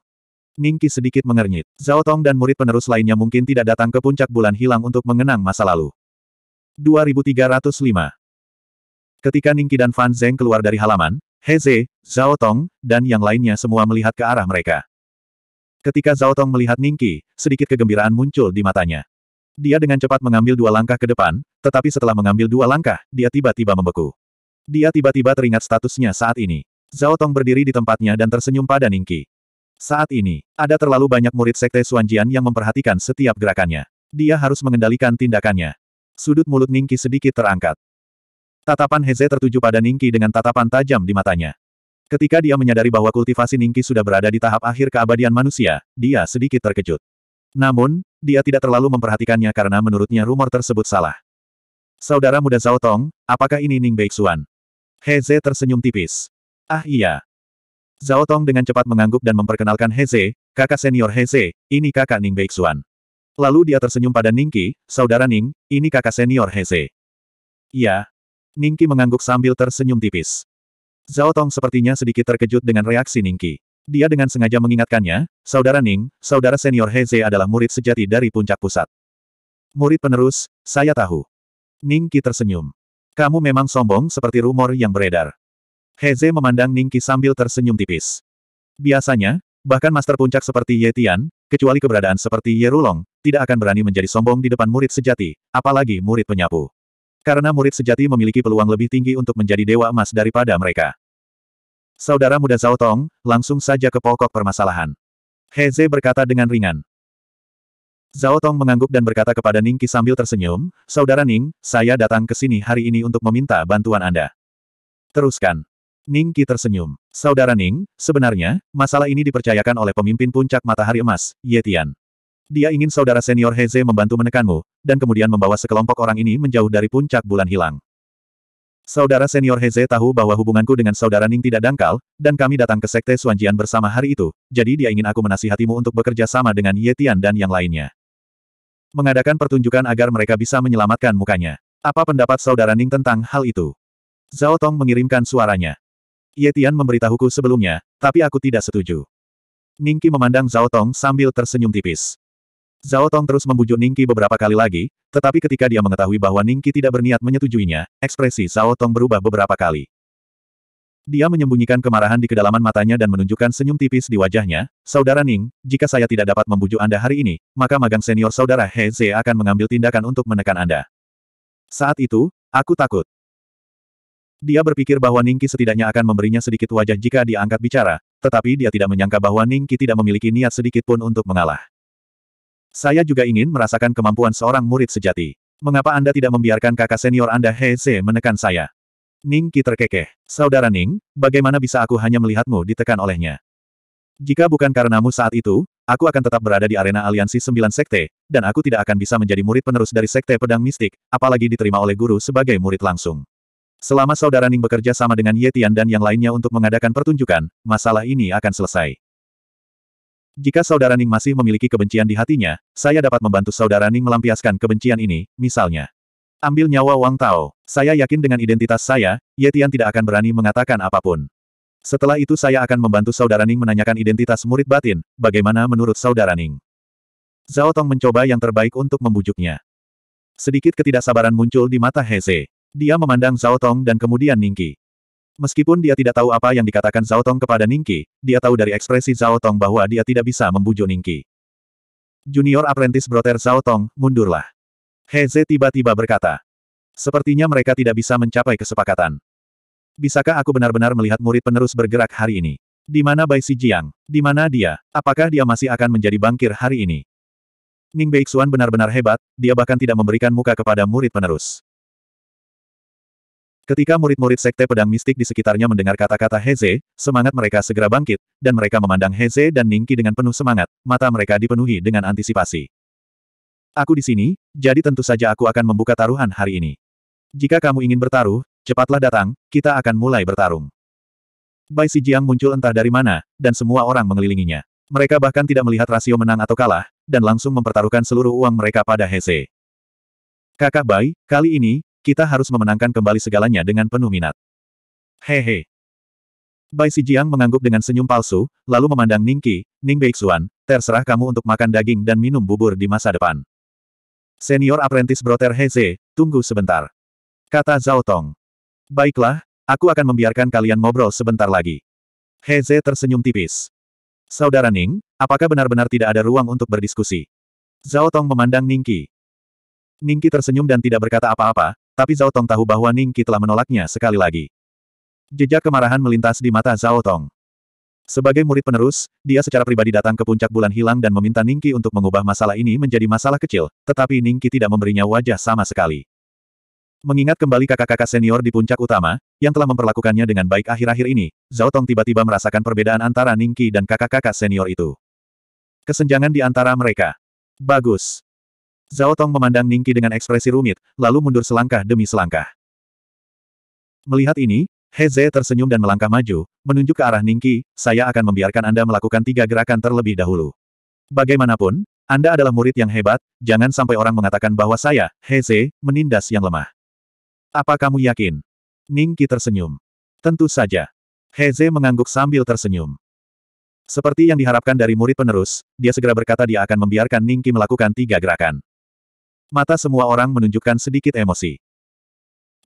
Ningki sedikit mengernyit. Zhao Tong dan murid penerus lainnya mungkin tidak datang ke puncak bulan hilang untuk mengenang masa lalu. 2305 Ketika Ningki dan Fan Zeng keluar dari halaman, He Ze, Zhao Tong, dan yang lainnya semua melihat ke arah mereka. Ketika Zhao Tong melihat Ningki, sedikit kegembiraan muncul di matanya. Dia dengan cepat mengambil dua langkah ke depan, tetapi setelah mengambil dua langkah, dia tiba-tiba membeku. Dia tiba-tiba teringat statusnya saat ini. Zhao Tong berdiri di tempatnya dan tersenyum pada Ningki. Saat ini, ada terlalu banyak murid Sekte Suanjian yang memperhatikan setiap gerakannya. Dia harus mengendalikan tindakannya. Sudut mulut Ningki sedikit terangkat. Tatapan Heze tertuju pada Ningki dengan tatapan tajam di matanya. Ketika dia menyadari bahwa kultivasi Ningki sudah berada di tahap akhir keabadian manusia, dia sedikit terkejut. Namun, dia tidak terlalu memperhatikannya karena menurutnya rumor tersebut salah. Saudara muda Zhao Tong, apakah ini Ning Beixuan? Heze tersenyum tipis. Ah iya. Zhao Tong dengan cepat mengangguk dan memperkenalkan Heze, kakak senior Heze, ini kakak Ning Beixuan. Lalu dia tersenyum pada Ning Ningki, saudara Ning, ini kakak senior Heze. Iya. Ningki mengangguk sambil tersenyum tipis. Zhao Tong sepertinya sedikit terkejut dengan reaksi Ning Ningki. Dia dengan sengaja mengingatkannya, Saudara Ning, Saudara Senior Heze adalah murid sejati dari puncak pusat. Murid penerus, saya tahu. Ning Ningki tersenyum. Kamu memang sombong seperti rumor yang beredar. Heze memandang Ning Ningki sambil tersenyum tipis. Biasanya, bahkan master puncak seperti Ye Tian, kecuali keberadaan seperti Ye Rulong, tidak akan berani menjadi sombong di depan murid sejati, apalagi murid penyapu. Karena murid sejati memiliki peluang lebih tinggi untuk menjadi dewa emas daripada mereka. Saudara muda Zhao Tong, langsung saja ke pokok permasalahan. Heze berkata dengan ringan. Zhao Tong mengangguk dan berkata kepada Ning Qi sambil tersenyum, Saudara Ning, saya datang ke sini hari ini untuk meminta bantuan Anda. Teruskan. Ning Qi tersenyum. Saudara Ning, sebenarnya, masalah ini dipercayakan oleh pemimpin puncak matahari emas, Yetian. Dia ingin saudara senior Heze membantu menekanmu, dan kemudian membawa sekelompok orang ini menjauh dari puncak bulan hilang. Saudara senior Heze tahu bahwa hubunganku dengan saudara Ning tidak dangkal, dan kami datang ke Sekte Suanjian bersama hari itu, jadi dia ingin aku menasihatimu untuk bekerja sama dengan Ye Tian dan yang lainnya. Mengadakan pertunjukan agar mereka bisa menyelamatkan mukanya. Apa pendapat saudara Ning tentang hal itu? Zhao Tong mengirimkan suaranya. Ye Tian memberitahuku sebelumnya, tapi aku tidak setuju. Ningki memandang Zhao Tong sambil tersenyum tipis. Zhao Tong terus membujuk Ningki beberapa kali lagi, tetapi ketika dia mengetahui bahwa Ningki tidak berniat menyetujuinya, ekspresi Zhao Tong berubah beberapa kali. Dia menyembunyikan kemarahan di kedalaman matanya dan menunjukkan senyum tipis di wajahnya, Saudara Ning, jika saya tidak dapat membujuk Anda hari ini, maka magang senior Saudara He Ze akan mengambil tindakan untuk menekan Anda. Saat itu, aku takut. Dia berpikir bahwa Ningki setidaknya akan memberinya sedikit wajah jika diangkat bicara, tetapi dia tidak menyangka bahwa Ningki tidak memiliki niat sedikit pun untuk mengalah. Saya juga ingin merasakan kemampuan seorang murid sejati. Mengapa Anda tidak membiarkan kakak senior Anda He menekan saya? Ning Ki terkekeh. Saudara Ning, bagaimana bisa aku hanya melihatmu ditekan olehnya? Jika bukan karenamu saat itu, aku akan tetap berada di arena aliansi sembilan sekte, dan aku tidak akan bisa menjadi murid penerus dari sekte pedang mistik, apalagi diterima oleh guru sebagai murid langsung. Selama saudara Ning bekerja sama dengan Yetian dan yang lainnya untuk mengadakan pertunjukan, masalah ini akan selesai. Jika saudara Ning masih memiliki kebencian di hatinya, saya dapat membantu saudara Ning melampiaskan kebencian ini, misalnya. Ambil nyawa Wang Tao. Saya yakin dengan identitas saya, Yetian tidak akan berani mengatakan apapun. Setelah itu saya akan membantu saudara Ning menanyakan identitas murid batin, bagaimana menurut saudara Ning. Zhao Tong mencoba yang terbaik untuk membujuknya. Sedikit ketidaksabaran muncul di mata Heze. Dia memandang Zhao Tong dan kemudian Ningki. Meskipun dia tidak tahu apa yang dikatakan Zhao Tong kepada Ningki, dia tahu dari ekspresi Zhao Tong bahwa dia tidak bisa membujuk Ningki. Junior apprentice Brother Zhao Tong, mundurlah. Heze tiba-tiba berkata. Sepertinya mereka tidak bisa mencapai kesepakatan. Bisakah aku benar-benar melihat murid penerus bergerak hari ini? Di mana Bai Jiang? Di mana dia? Apakah dia masih akan menjadi bangkir hari ini? Ning Beixuan benar-benar hebat, dia bahkan tidak memberikan muka kepada murid penerus. Ketika murid-murid sekte pedang mistik di sekitarnya mendengar kata-kata Heze, semangat mereka segera bangkit, dan mereka memandang Heze dan Ningki dengan penuh semangat, mata mereka dipenuhi dengan antisipasi. Aku di sini, jadi tentu saja aku akan membuka taruhan hari ini. Jika kamu ingin bertaruh, cepatlah datang, kita akan mulai bertarung. Bai Sijiang muncul entah dari mana, dan semua orang mengelilinginya. Mereka bahkan tidak melihat rasio menang atau kalah, dan langsung mempertaruhkan seluruh uang mereka pada Heze. Kakak Bai, kali ini, kita harus memenangkan kembali segalanya dengan penuh minat. Hehe. Bai Sijiang mengangguk dengan senyum palsu, lalu memandang Qi, Ning Beixuan, terserah kamu untuk makan daging dan minum bubur di masa depan. Senior apprentice He Heze, tunggu sebentar. Kata Zhao Tong. Baiklah, aku akan membiarkan kalian ngobrol sebentar lagi. Heze tersenyum tipis. Saudara Ning, apakah benar-benar tidak ada ruang untuk berdiskusi? Zhao Tong memandang Ningki. Qi tersenyum dan tidak berkata apa-apa, tapi Zhao Tong tahu bahwa Ning Qi telah menolaknya sekali lagi. Jejak kemarahan melintas di mata Zhao Tong. Sebagai murid penerus, dia secara pribadi datang ke puncak bulan hilang dan meminta Ningki untuk mengubah masalah ini menjadi masalah kecil, tetapi Ningki tidak memberinya wajah sama sekali. Mengingat kembali kakak-kakak senior di puncak utama, yang telah memperlakukannya dengan baik akhir-akhir ini, Zhao Tong tiba-tiba merasakan perbedaan antara Ningki dan kakak-kakak senior itu. Kesenjangan di antara mereka. Bagus. Zhao Tong memandang Ningki dengan ekspresi rumit, lalu mundur selangkah demi selangkah. Melihat ini, He Zhe tersenyum dan melangkah maju, menunjuk ke arah Ningki, saya akan membiarkan Anda melakukan tiga gerakan terlebih dahulu. Bagaimanapun, Anda adalah murid yang hebat, jangan sampai orang mengatakan bahwa saya, He Zhe, menindas yang lemah. Apa kamu yakin? Ningki tersenyum. Tentu saja. He Zhe mengangguk sambil tersenyum. Seperti yang diharapkan dari murid penerus, dia segera berkata dia akan membiarkan Ningki melakukan tiga gerakan. Mata semua orang menunjukkan sedikit emosi.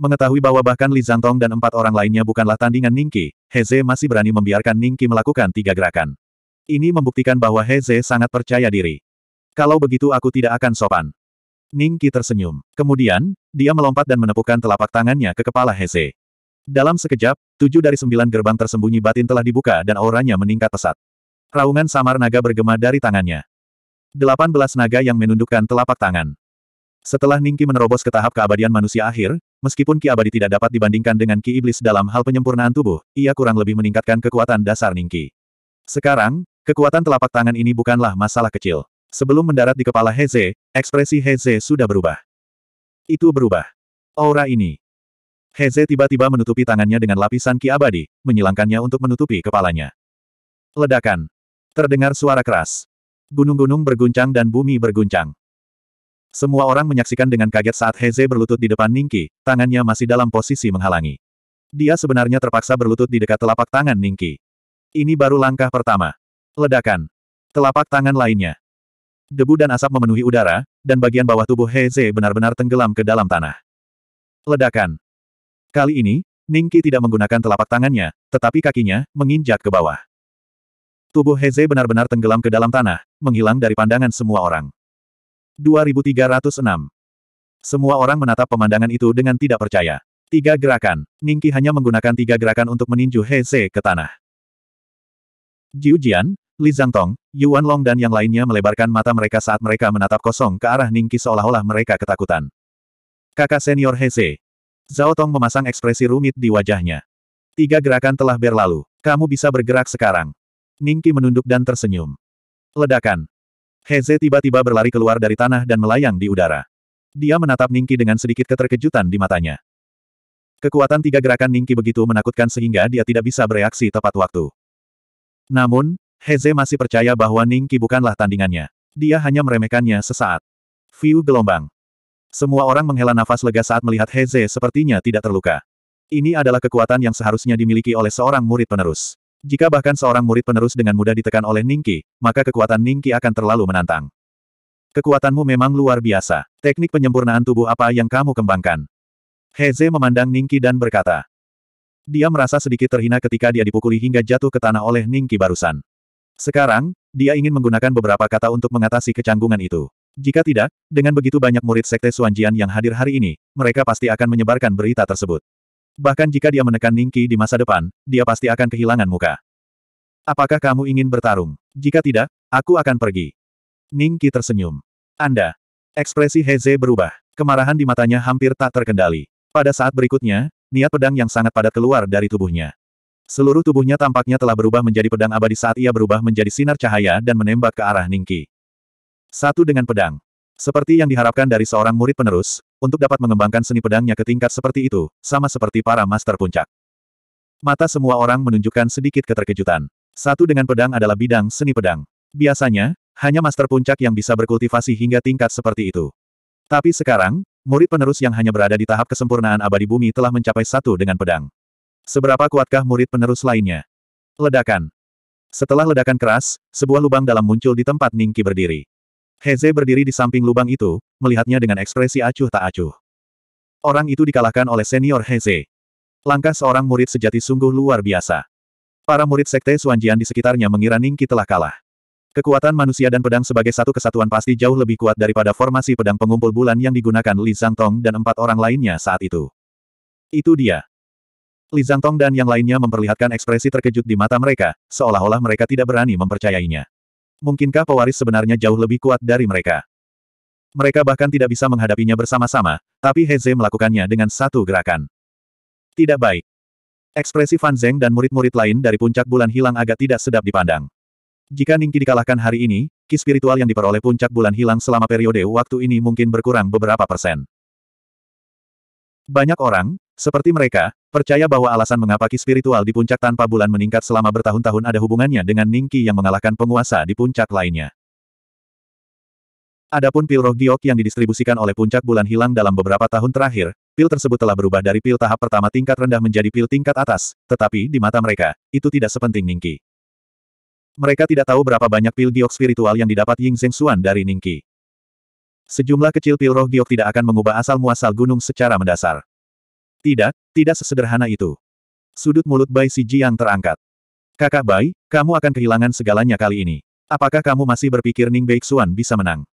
Mengetahui bahwa bahkan Li Zantong dan empat orang lainnya bukanlah tandingan Ningki, Heze masih berani membiarkan Ningki melakukan tiga gerakan. Ini membuktikan bahwa Heze sangat percaya diri. Kalau begitu aku tidak akan sopan. Ningki tersenyum. Kemudian, dia melompat dan menepukkan telapak tangannya ke kepala Heze. Dalam sekejap, tujuh dari sembilan gerbang tersembunyi batin telah dibuka dan auranya meningkat pesat. Raungan samar naga bergema dari tangannya. Delapan belas naga yang menundukkan telapak tangan. Setelah Ningki menerobos ke tahap keabadian manusia akhir, meskipun Ki Abadi tidak dapat dibandingkan dengan Ki Iblis dalam hal penyempurnaan tubuh, ia kurang lebih meningkatkan kekuatan dasar Ningki. Sekarang, kekuatan telapak tangan ini bukanlah masalah kecil. Sebelum mendarat di kepala Heze, ekspresi Heze sudah berubah. Itu berubah. Aura ini. Heze tiba-tiba menutupi tangannya dengan lapisan Ki Abadi, menyilangkannya untuk menutupi kepalanya. Ledakan. Terdengar suara keras. Gunung-gunung berguncang dan bumi berguncang. Semua orang menyaksikan dengan kaget saat Heze berlutut di depan Ningki, tangannya masih dalam posisi menghalangi. Dia sebenarnya terpaksa berlutut di dekat telapak tangan Ningki. Ini baru langkah pertama. Ledakan. Telapak tangan lainnya. Debu dan asap memenuhi udara, dan bagian bawah tubuh Heze benar-benar tenggelam ke dalam tanah. Ledakan. Kali ini, Ningki tidak menggunakan telapak tangannya, tetapi kakinya menginjak ke bawah. Tubuh Heze benar-benar tenggelam ke dalam tanah, menghilang dari pandangan semua orang. 2306. Semua orang menatap pemandangan itu dengan tidak percaya. Tiga gerakan. Ningki hanya menggunakan tiga gerakan untuk meninju He ke tanah. Jiu Jian, Li Zhangtong, Yuan Long dan yang lainnya melebarkan mata mereka saat mereka menatap kosong ke arah Ningki seolah-olah mereka ketakutan. Kakak senior He Zhao Tong memasang ekspresi rumit di wajahnya. Tiga gerakan telah berlalu. Kamu bisa bergerak sekarang. Ningki menunduk dan tersenyum. Ledakan. Heze tiba-tiba berlari keluar dari tanah dan melayang di udara. Dia menatap Ningki dengan sedikit keterkejutan di matanya. Kekuatan tiga gerakan Ningki begitu menakutkan sehingga dia tidak bisa bereaksi tepat waktu. Namun, Heze masih percaya bahwa Ningki bukanlah tandingannya. Dia hanya meremehkannya sesaat. View gelombang. Semua orang menghela nafas lega saat melihat Heze sepertinya tidak terluka. Ini adalah kekuatan yang seharusnya dimiliki oleh seorang murid penerus. Jika bahkan seorang murid penerus dengan mudah ditekan oleh Ningki, maka kekuatan Ningki akan terlalu menantang. Kekuatanmu memang luar biasa. Teknik penyempurnaan tubuh apa yang kamu kembangkan? Heze memandang Ningki dan berkata. Dia merasa sedikit terhina ketika dia dipukuli hingga jatuh ke tanah oleh Ningki barusan. Sekarang, dia ingin menggunakan beberapa kata untuk mengatasi kecanggungan itu. Jika tidak, dengan begitu banyak murid Sekte Suanjian yang hadir hari ini, mereka pasti akan menyebarkan berita tersebut. Bahkan jika dia menekan Ningki di masa depan, dia pasti akan kehilangan muka. Apakah kamu ingin bertarung? Jika tidak, aku akan pergi. Ningki tersenyum. Anda. Ekspresi Heze berubah. Kemarahan di matanya hampir tak terkendali. Pada saat berikutnya, niat pedang yang sangat padat keluar dari tubuhnya. Seluruh tubuhnya tampaknya telah berubah menjadi pedang abadi saat ia berubah menjadi sinar cahaya dan menembak ke arah Ningki. Satu dengan pedang. Seperti yang diharapkan dari seorang murid penerus, untuk dapat mengembangkan seni pedangnya ke tingkat seperti itu, sama seperti para master puncak. Mata semua orang menunjukkan sedikit keterkejutan. Satu dengan pedang adalah bidang seni pedang. Biasanya, hanya master puncak yang bisa berkultivasi hingga tingkat seperti itu. Tapi sekarang, murid penerus yang hanya berada di tahap kesempurnaan abadi bumi telah mencapai satu dengan pedang. Seberapa kuatkah murid penerus lainnya? Ledakan. Setelah ledakan keras, sebuah lubang dalam muncul di tempat Ningki berdiri. Heze berdiri di samping lubang itu, melihatnya dengan ekspresi acuh tak acuh. Orang itu dikalahkan oleh senior Heze. Langkah seorang murid sejati sungguh luar biasa. Para murid sekte Suanjian di sekitarnya mengira Ningki telah kalah. Kekuatan manusia dan pedang sebagai satu kesatuan pasti jauh lebih kuat daripada formasi pedang pengumpul bulan yang digunakan Li Zhangtong dan empat orang lainnya saat itu. Itu dia. Li Zhangtong dan yang lainnya memperlihatkan ekspresi terkejut di mata mereka, seolah-olah mereka tidak berani mempercayainya. Mungkinkah pewaris sebenarnya jauh lebih kuat dari mereka? Mereka bahkan tidak bisa menghadapinya bersama-sama, tapi Heze melakukannya dengan satu gerakan. Tidak baik. Ekspresi Fan Zeng dan murid-murid lain dari puncak bulan hilang agak tidak sedap dipandang. Jika Ningki dikalahkan hari ini, ki spiritual yang diperoleh puncak bulan hilang selama periode waktu ini mungkin berkurang beberapa persen. Banyak orang, seperti mereka, percaya bahwa alasan mengapa ki spiritual di puncak tanpa bulan meningkat selama bertahun-tahun ada hubungannya dengan Ningki yang mengalahkan penguasa di puncak lainnya. Adapun pil roh giok yang didistribusikan oleh puncak bulan hilang dalam beberapa tahun terakhir, pil tersebut telah berubah dari pil tahap pertama tingkat rendah menjadi pil tingkat atas, tetapi di mata mereka, itu tidak sepenting Ningki. Mereka tidak tahu berapa banyak pil giok spiritual yang didapat Ying Zheng Xuan dari Ningki. Sejumlah kecil pil roh giok tidak akan mengubah asal-muasal gunung secara mendasar. Tidak, tidak sesederhana itu. Sudut mulut Bai Siji yang terangkat. Kakak Bai, kamu akan kehilangan segalanya kali ini. Apakah kamu masih berpikir Ning Bei Xuan bisa menang?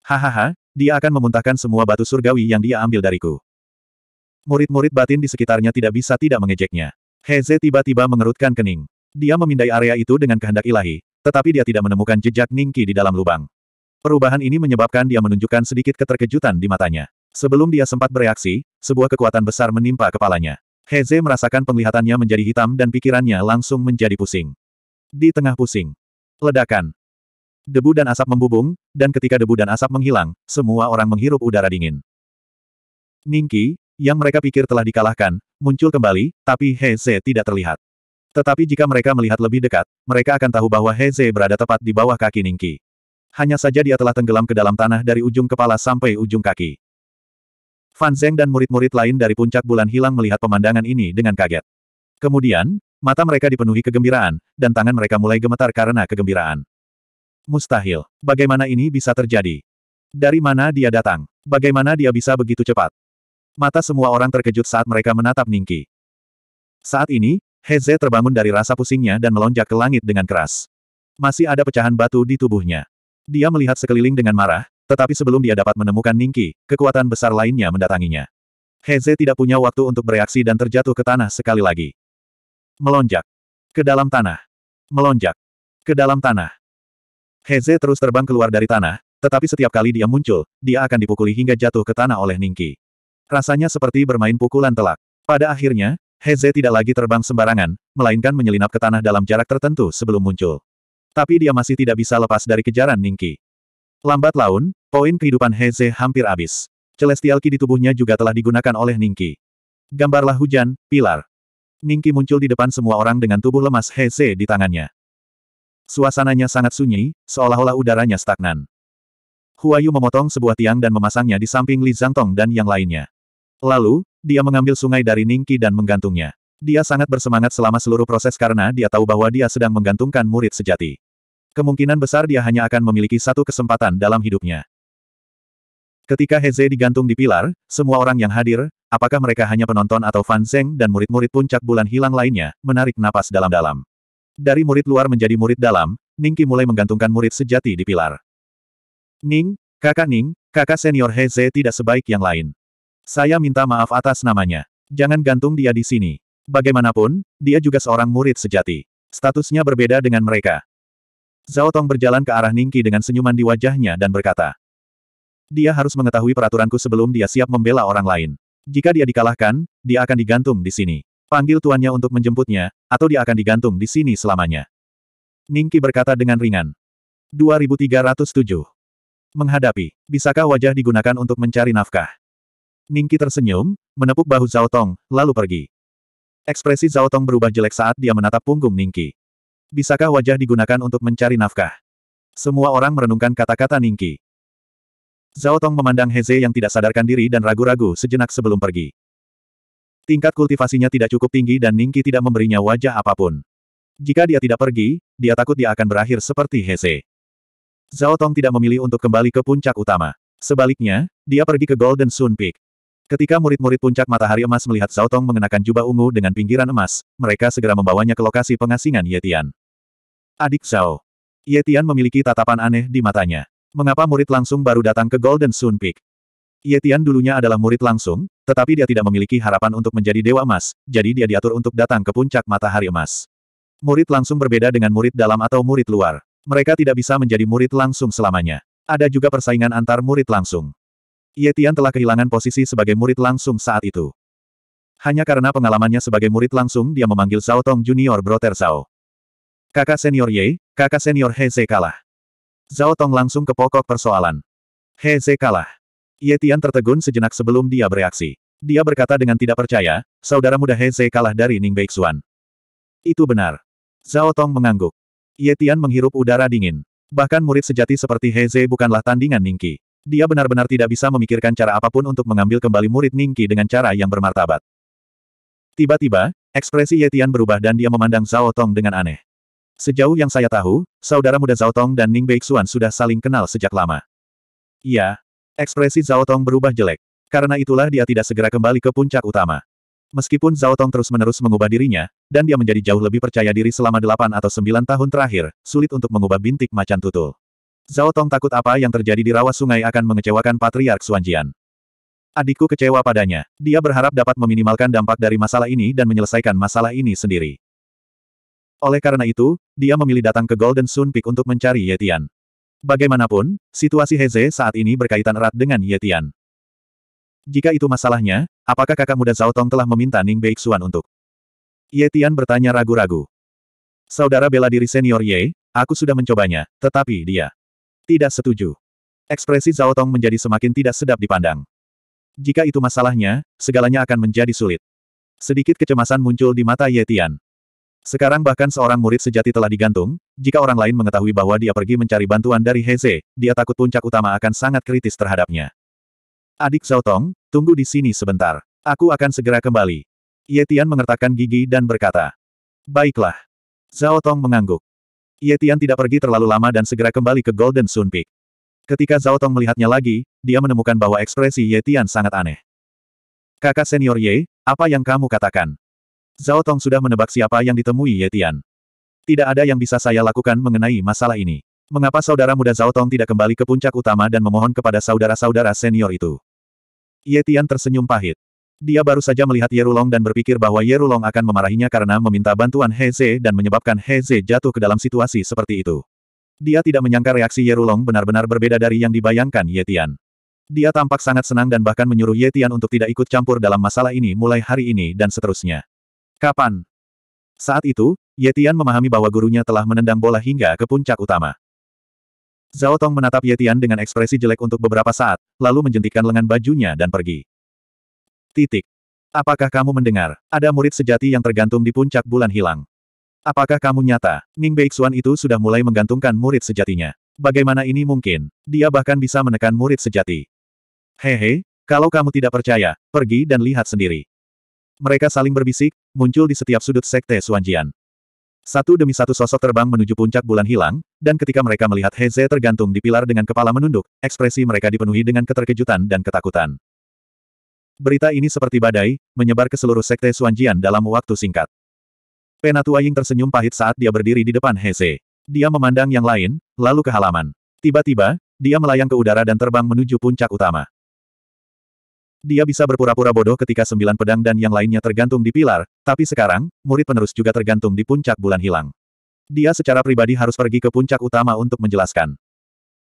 Hahaha, dia akan memuntahkan semua batu surgawi yang dia ambil dariku. Murid-murid batin di sekitarnya tidak bisa tidak mengejeknya. Heze tiba-tiba mengerutkan kening. Dia memindai area itu dengan kehendak ilahi, tetapi dia tidak menemukan jejak Ning Qi di dalam lubang. Perubahan ini menyebabkan dia menunjukkan sedikit keterkejutan di matanya. Sebelum dia sempat bereaksi, sebuah kekuatan besar menimpa kepalanya. Heze merasakan penglihatannya menjadi hitam dan pikirannya langsung menjadi pusing. Di tengah pusing. Ledakan. Debu dan asap membubung, dan ketika debu dan asap menghilang, semua orang menghirup udara dingin. Ningki, yang mereka pikir telah dikalahkan, muncul kembali, tapi Heze tidak terlihat. Tetapi jika mereka melihat lebih dekat, mereka akan tahu bahwa Heze berada tepat di bawah kaki Ningki. Hanya saja dia telah tenggelam ke dalam tanah dari ujung kepala sampai ujung kaki. Fan Zeng dan murid-murid lain dari puncak bulan hilang melihat pemandangan ini dengan kaget. Kemudian, mata mereka dipenuhi kegembiraan, dan tangan mereka mulai gemetar karena kegembiraan. Mustahil. Bagaimana ini bisa terjadi? Dari mana dia datang? Bagaimana dia bisa begitu cepat? Mata semua orang terkejut saat mereka menatap Ningki. Saat ini, Heze terbangun dari rasa pusingnya dan melonjak ke langit dengan keras. Masih ada pecahan batu di tubuhnya. Dia melihat sekeliling dengan marah, tetapi sebelum dia dapat menemukan Ningki, kekuatan besar lainnya mendatanginya. Heze tidak punya waktu untuk bereaksi dan terjatuh ke tanah sekali lagi. Melonjak. Ke dalam tanah. Melonjak. Ke dalam tanah. Heze terus terbang keluar dari tanah, tetapi setiap kali dia muncul, dia akan dipukuli hingga jatuh ke tanah oleh Ningki. Rasanya seperti bermain pukulan telak. Pada akhirnya, Heze tidak lagi terbang sembarangan, melainkan menyelinap ke tanah dalam jarak tertentu sebelum muncul. Tapi dia masih tidak bisa lepas dari kejaran Ningki. Lambat laun, poin kehidupan Heze hampir habis. Celestial Ki di tubuhnya juga telah digunakan oleh Ningki. Gambarlah hujan, pilar. Ningki muncul di depan semua orang dengan tubuh lemas Heze di tangannya. Suasananya sangat sunyi, seolah-olah udaranya stagnan. Huayu memotong sebuah tiang dan memasangnya di samping Li Zhangtong dan yang lainnya. Lalu, dia mengambil sungai dari Ningki dan menggantungnya. Dia sangat bersemangat selama seluruh proses karena dia tahu bahwa dia sedang menggantungkan murid sejati. Kemungkinan besar dia hanya akan memiliki satu kesempatan dalam hidupnya. Ketika Heze digantung di pilar, semua orang yang hadir, apakah mereka hanya penonton atau fanseng dan murid-murid puncak bulan hilang lainnya, menarik napas dalam-dalam. Dari murid luar menjadi murid dalam, Ningki mulai menggantungkan murid sejati di pilar. Ning, kakak Ning, kakak senior Heze tidak sebaik yang lain. Saya minta maaf atas namanya. Jangan gantung dia di sini. Bagaimanapun, dia juga seorang murid sejati. Statusnya berbeda dengan mereka. Zhao Tong berjalan ke arah Ningki dengan senyuman di wajahnya dan berkata. Dia harus mengetahui peraturanku sebelum dia siap membela orang lain. Jika dia dikalahkan, dia akan digantung di sini. Panggil tuannya untuk menjemputnya, atau dia akan digantung di sini selamanya. Ningki berkata dengan ringan. 2307. Menghadapi, bisakah wajah digunakan untuk mencari nafkah? Ningki tersenyum, menepuk bahu Zhao Tong, lalu pergi. Ekspresi Zhao Tong berubah jelek saat dia menatap punggung Ningki bisakah wajah digunakan untuk mencari nafkah? Semua orang merenungkan kata-kata Ningki. Zhao Tong memandang Heze yang tidak sadarkan diri dan ragu-ragu sejenak sebelum pergi. Tingkat kultivasinya tidak cukup tinggi dan Ningki tidak memberinya wajah apapun. Jika dia tidak pergi, dia takut dia akan berakhir seperti Heze. Zhao Tong tidak memilih untuk kembali ke puncak utama. Sebaliknya, dia pergi ke Golden Sun Peak. Ketika murid-murid puncak matahari emas melihat Zhao Tong mengenakan jubah ungu dengan pinggiran emas, mereka segera membawanya ke lokasi pengasingan Yetian. Adik Zhao. Yetian memiliki tatapan aneh di matanya. Mengapa murid langsung baru datang ke Golden Sun Peak? Yetian dulunya adalah murid langsung, tetapi dia tidak memiliki harapan untuk menjadi Dewa Emas, jadi dia diatur untuk datang ke puncak matahari emas. Murid langsung berbeda dengan murid dalam atau murid luar. Mereka tidak bisa menjadi murid langsung selamanya. Ada juga persaingan antar murid langsung. Yetian telah kehilangan posisi sebagai murid langsung saat itu. Hanya karena pengalamannya sebagai murid langsung dia memanggil Zhao Tong Junior Brother Zhao. Kakak senior Ye, kakak senior He kalah. Zhao Tong langsung ke pokok persoalan. He kalah. Ye Tian tertegun sejenak sebelum dia bereaksi. Dia berkata dengan tidak percaya, saudara muda He kalah dari Ning Beixuan. Itu benar. Zhao Tong mengangguk. Ye Tian menghirup udara dingin. Bahkan murid sejati seperti He bukanlah tandingan Ningki. Dia benar-benar tidak bisa memikirkan cara apapun untuk mengambil kembali murid Ningki dengan cara yang bermartabat. Tiba-tiba, ekspresi Ye berubah dan dia memandang Zhao Tong dengan aneh. Sejauh yang saya tahu, saudara muda Zhao Tong dan Ning Beixuan sudah saling kenal sejak lama. Iya. Ekspresi Zhao Tong berubah jelek. Karena itulah dia tidak segera kembali ke puncak utama. Meskipun Zhao Tong terus-menerus mengubah dirinya, dan dia menjadi jauh lebih percaya diri selama delapan atau sembilan tahun terakhir, sulit untuk mengubah bintik macan tutul. Zhao Tong takut apa yang terjadi di rawa sungai akan mengecewakan Patriark Xuanjian. Adikku kecewa padanya. Dia berharap dapat meminimalkan dampak dari masalah ini dan menyelesaikan masalah ini sendiri. Oleh karena itu, dia memilih datang ke Golden Sun Peak untuk mencari Yetian. Bagaimanapun, situasi Heze saat ini berkaitan erat dengan Yetian. Jika itu masalahnya, apakah kakak muda Zhao Tong telah meminta Ning Beixuan untuk? Yetian bertanya ragu-ragu. Saudara bela diri senior Ye, aku sudah mencobanya, tetapi dia tidak setuju. Ekspresi Zhao Tong menjadi semakin tidak sedap dipandang. Jika itu masalahnya, segalanya akan menjadi sulit. Sedikit kecemasan muncul di mata Yetian. Sekarang bahkan seorang murid sejati telah digantung, jika orang lain mengetahui bahwa dia pergi mencari bantuan dari Heze, dia takut puncak utama akan sangat kritis terhadapnya. Adik Tong, tunggu di sini sebentar. Aku akan segera kembali. Ye Tian mengertakkan gigi dan berkata. Baiklah. Tong mengangguk. Ye Tian tidak pergi terlalu lama dan segera kembali ke Golden Sun Peak. Ketika Tong melihatnya lagi, dia menemukan bahwa ekspresi Ye Tian sangat aneh. Kakak senior Ye, apa yang kamu katakan? Zhao Tong sudah menebak siapa yang ditemui Yetian. Tidak ada yang bisa saya lakukan mengenai masalah ini. Mengapa saudara muda Zhao Tong tidak kembali ke puncak utama dan memohon kepada saudara-saudara senior itu? Yetian tersenyum pahit. Dia baru saja melihat Yerulong dan berpikir bahwa Yerulong akan memarahinya karena meminta bantuan Heze dan menyebabkan Heze jatuh ke dalam situasi seperti itu. Dia tidak menyangka reaksi Yerulong benar-benar berbeda dari yang dibayangkan Yetian. Dia tampak sangat senang dan bahkan menyuruh Yetian untuk tidak ikut campur dalam masalah ini mulai hari ini dan seterusnya. Kapan? Saat itu, Yetian memahami bahwa gurunya telah menendang bola hingga ke puncak utama. Zhao Tong menatap Yetian dengan ekspresi jelek untuk beberapa saat, lalu menjentikan lengan bajunya dan pergi. Titik. Apakah kamu mendengar? Ada murid sejati yang tergantung di puncak bulan hilang. Apakah kamu nyata? Ning Beixuan itu sudah mulai menggantungkan murid sejatinya. Bagaimana ini mungkin? Dia bahkan bisa menekan murid sejati. Hehe, kalau kamu tidak percaya, pergi dan lihat sendiri. Mereka saling berbisik, muncul di setiap sudut sekte Suanjian. Satu demi satu sosok terbang menuju puncak bulan hilang, dan ketika mereka melihat Heze tergantung di pilar dengan kepala menunduk, ekspresi mereka dipenuhi dengan keterkejutan dan ketakutan. Berita ini seperti badai, menyebar ke seluruh sekte Suanjian dalam waktu singkat. Penatua Ying tersenyum pahit saat dia berdiri di depan Heze. Dia memandang yang lain, lalu ke halaman. Tiba-tiba, dia melayang ke udara dan terbang menuju puncak utama. Dia bisa berpura-pura bodoh ketika sembilan pedang dan yang lainnya tergantung di pilar, tapi sekarang, murid penerus juga tergantung di puncak bulan hilang. Dia secara pribadi harus pergi ke puncak utama untuk menjelaskan.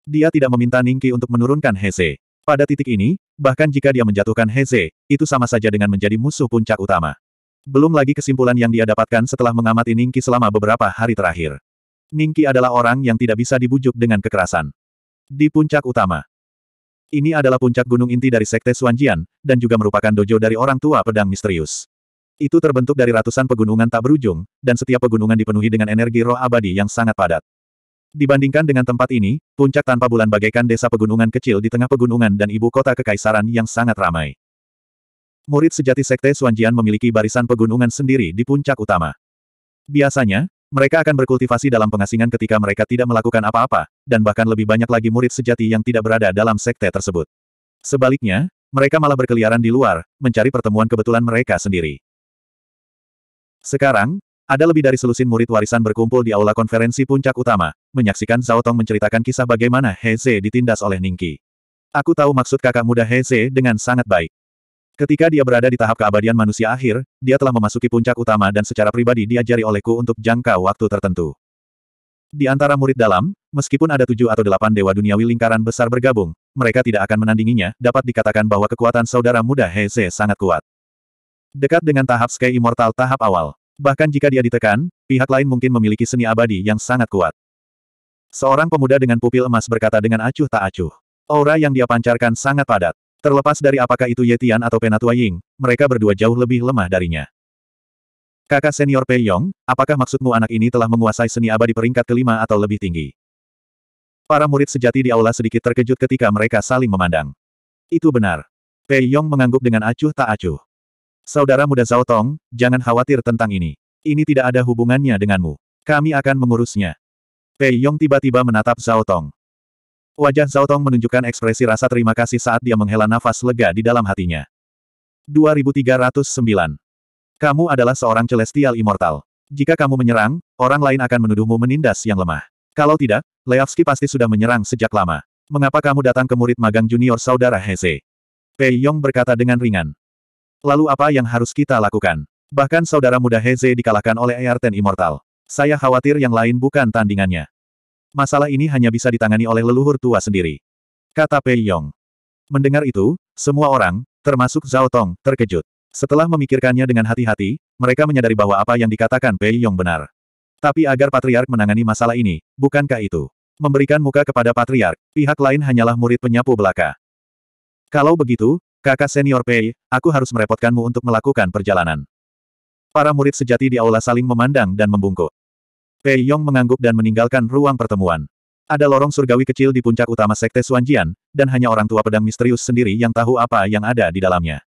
Dia tidak meminta Ningki untuk menurunkan Heze. Pada titik ini, bahkan jika dia menjatuhkan Heze, itu sama saja dengan menjadi musuh puncak utama. Belum lagi kesimpulan yang dia dapatkan setelah mengamati Ningki selama beberapa hari terakhir. Ningki adalah orang yang tidak bisa dibujuk dengan kekerasan. Di puncak utama, ini adalah puncak gunung inti dari Sekte Suanjian, dan juga merupakan dojo dari orang tua pedang misterius. Itu terbentuk dari ratusan pegunungan tak berujung, dan setiap pegunungan dipenuhi dengan energi roh abadi yang sangat padat. Dibandingkan dengan tempat ini, puncak tanpa bulan bagaikan desa pegunungan kecil di tengah pegunungan dan ibu kota kekaisaran yang sangat ramai. Murid sejati Sekte Suanjian memiliki barisan pegunungan sendiri di puncak utama. Biasanya, mereka akan berkultivasi dalam pengasingan ketika mereka tidak melakukan apa-apa, dan bahkan lebih banyak lagi murid sejati yang tidak berada dalam sekte tersebut. Sebaliknya, mereka malah berkeliaran di luar, mencari pertemuan kebetulan mereka sendiri. Sekarang, ada lebih dari selusin murid warisan berkumpul di aula konferensi puncak utama, menyaksikan Zhao Tong menceritakan kisah bagaimana Heze ditindas oleh Ningki. Aku tahu maksud kakak muda Heze dengan sangat baik. Ketika dia berada di tahap keabadian manusia akhir, dia telah memasuki puncak utama dan secara pribadi diajari olehku untuk jangka waktu tertentu. Di antara murid dalam, meskipun ada tujuh atau delapan dewa duniawi lingkaran besar bergabung, mereka tidak akan menandinginya, dapat dikatakan bahwa kekuatan saudara muda Heze sangat kuat. Dekat dengan tahap Sky Immortal tahap awal. Bahkan jika dia ditekan, pihak lain mungkin memiliki seni abadi yang sangat kuat. Seorang pemuda dengan pupil emas berkata dengan acuh tak acuh. Aura yang dia pancarkan sangat padat. Terlepas dari apakah itu Yetian atau Penatua Ying, mereka berdua jauh lebih lemah darinya. Kakak senior Pei Yong, apakah maksudmu anak ini telah menguasai seni abadi peringkat kelima atau lebih tinggi? Para murid sejati di aula sedikit terkejut ketika mereka saling memandang. Itu benar. Pei Yong mengangguk dengan acuh tak acuh. Saudara muda Zhao Tong, jangan khawatir tentang ini. Ini tidak ada hubungannya denganmu. Kami akan mengurusnya. Pei Yong tiba-tiba menatap Zhao Tong. Wajah Zhao Tong menunjukkan ekspresi rasa terima kasih saat dia menghela nafas lega di dalam hatinya. 2309. Kamu adalah seorang celestial immortal. Jika kamu menyerang, orang lain akan menuduhmu menindas yang lemah. Kalau tidak, Leavski pasti sudah menyerang sejak lama. Mengapa kamu datang ke murid magang junior saudara Heze? Pei Yong berkata dengan ringan. Lalu apa yang harus kita lakukan? Bahkan saudara muda Heze dikalahkan oleh Earten Immortal. Saya khawatir yang lain bukan tandingannya. Masalah ini hanya bisa ditangani oleh leluhur tua sendiri. Kata Pei Yong. Mendengar itu, semua orang, termasuk Zhao Tong, terkejut. Setelah memikirkannya dengan hati-hati, mereka menyadari bahwa apa yang dikatakan Pei Yong benar. Tapi agar Patriark menangani masalah ini, bukankah itu? Memberikan muka kepada Patriark, pihak lain hanyalah murid penyapu belaka. Kalau begitu, kakak senior Pei, aku harus merepotkanmu untuk melakukan perjalanan. Para murid sejati di aula saling memandang dan membungkuk. Pei Yong mengangguk dan meninggalkan ruang pertemuan. Ada lorong surgawi kecil di puncak utama Sekte Suanjian, dan hanya orang tua pedang misterius sendiri yang tahu apa yang ada di dalamnya.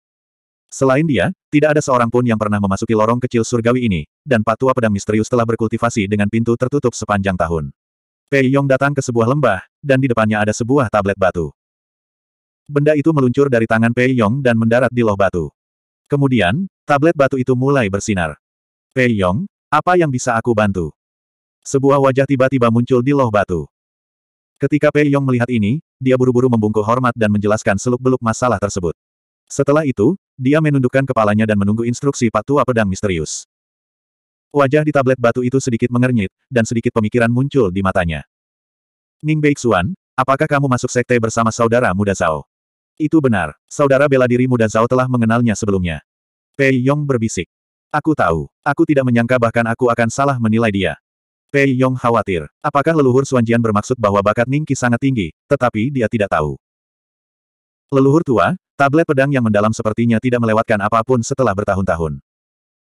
Selain dia, tidak ada seorang pun yang pernah memasuki lorong kecil surgawi ini, dan patua pedang misterius telah berkultivasi dengan pintu tertutup sepanjang tahun. Pei Yong datang ke sebuah lembah, dan di depannya ada sebuah tablet batu. Benda itu meluncur dari tangan Pei Yong dan mendarat di loh batu. Kemudian, tablet batu itu mulai bersinar. Pei Yong, apa yang bisa aku bantu? Sebuah wajah tiba-tiba muncul di loh batu. Ketika Pei Yong melihat ini, dia buru-buru membungkuk hormat dan menjelaskan seluk-beluk masalah tersebut. Setelah itu, dia menundukkan kepalanya dan menunggu instruksi Pak Tua Pedang Misterius. Wajah di tablet batu itu sedikit mengernyit, dan sedikit pemikiran muncul di matanya. Ning Beixuan, apakah kamu masuk sekte bersama saudara muda Zhao? Itu benar, saudara bela diri muda Zhao telah mengenalnya sebelumnya. Pei Yong berbisik. Aku tahu, aku tidak menyangka bahkan aku akan salah menilai dia. Pei Yong khawatir. Apakah leluhur Suanjian bermaksud bahwa bakat Ningki sangat tinggi, tetapi dia tidak tahu. Leluhur tua, tablet pedang yang mendalam sepertinya tidak melewatkan apapun setelah bertahun-tahun.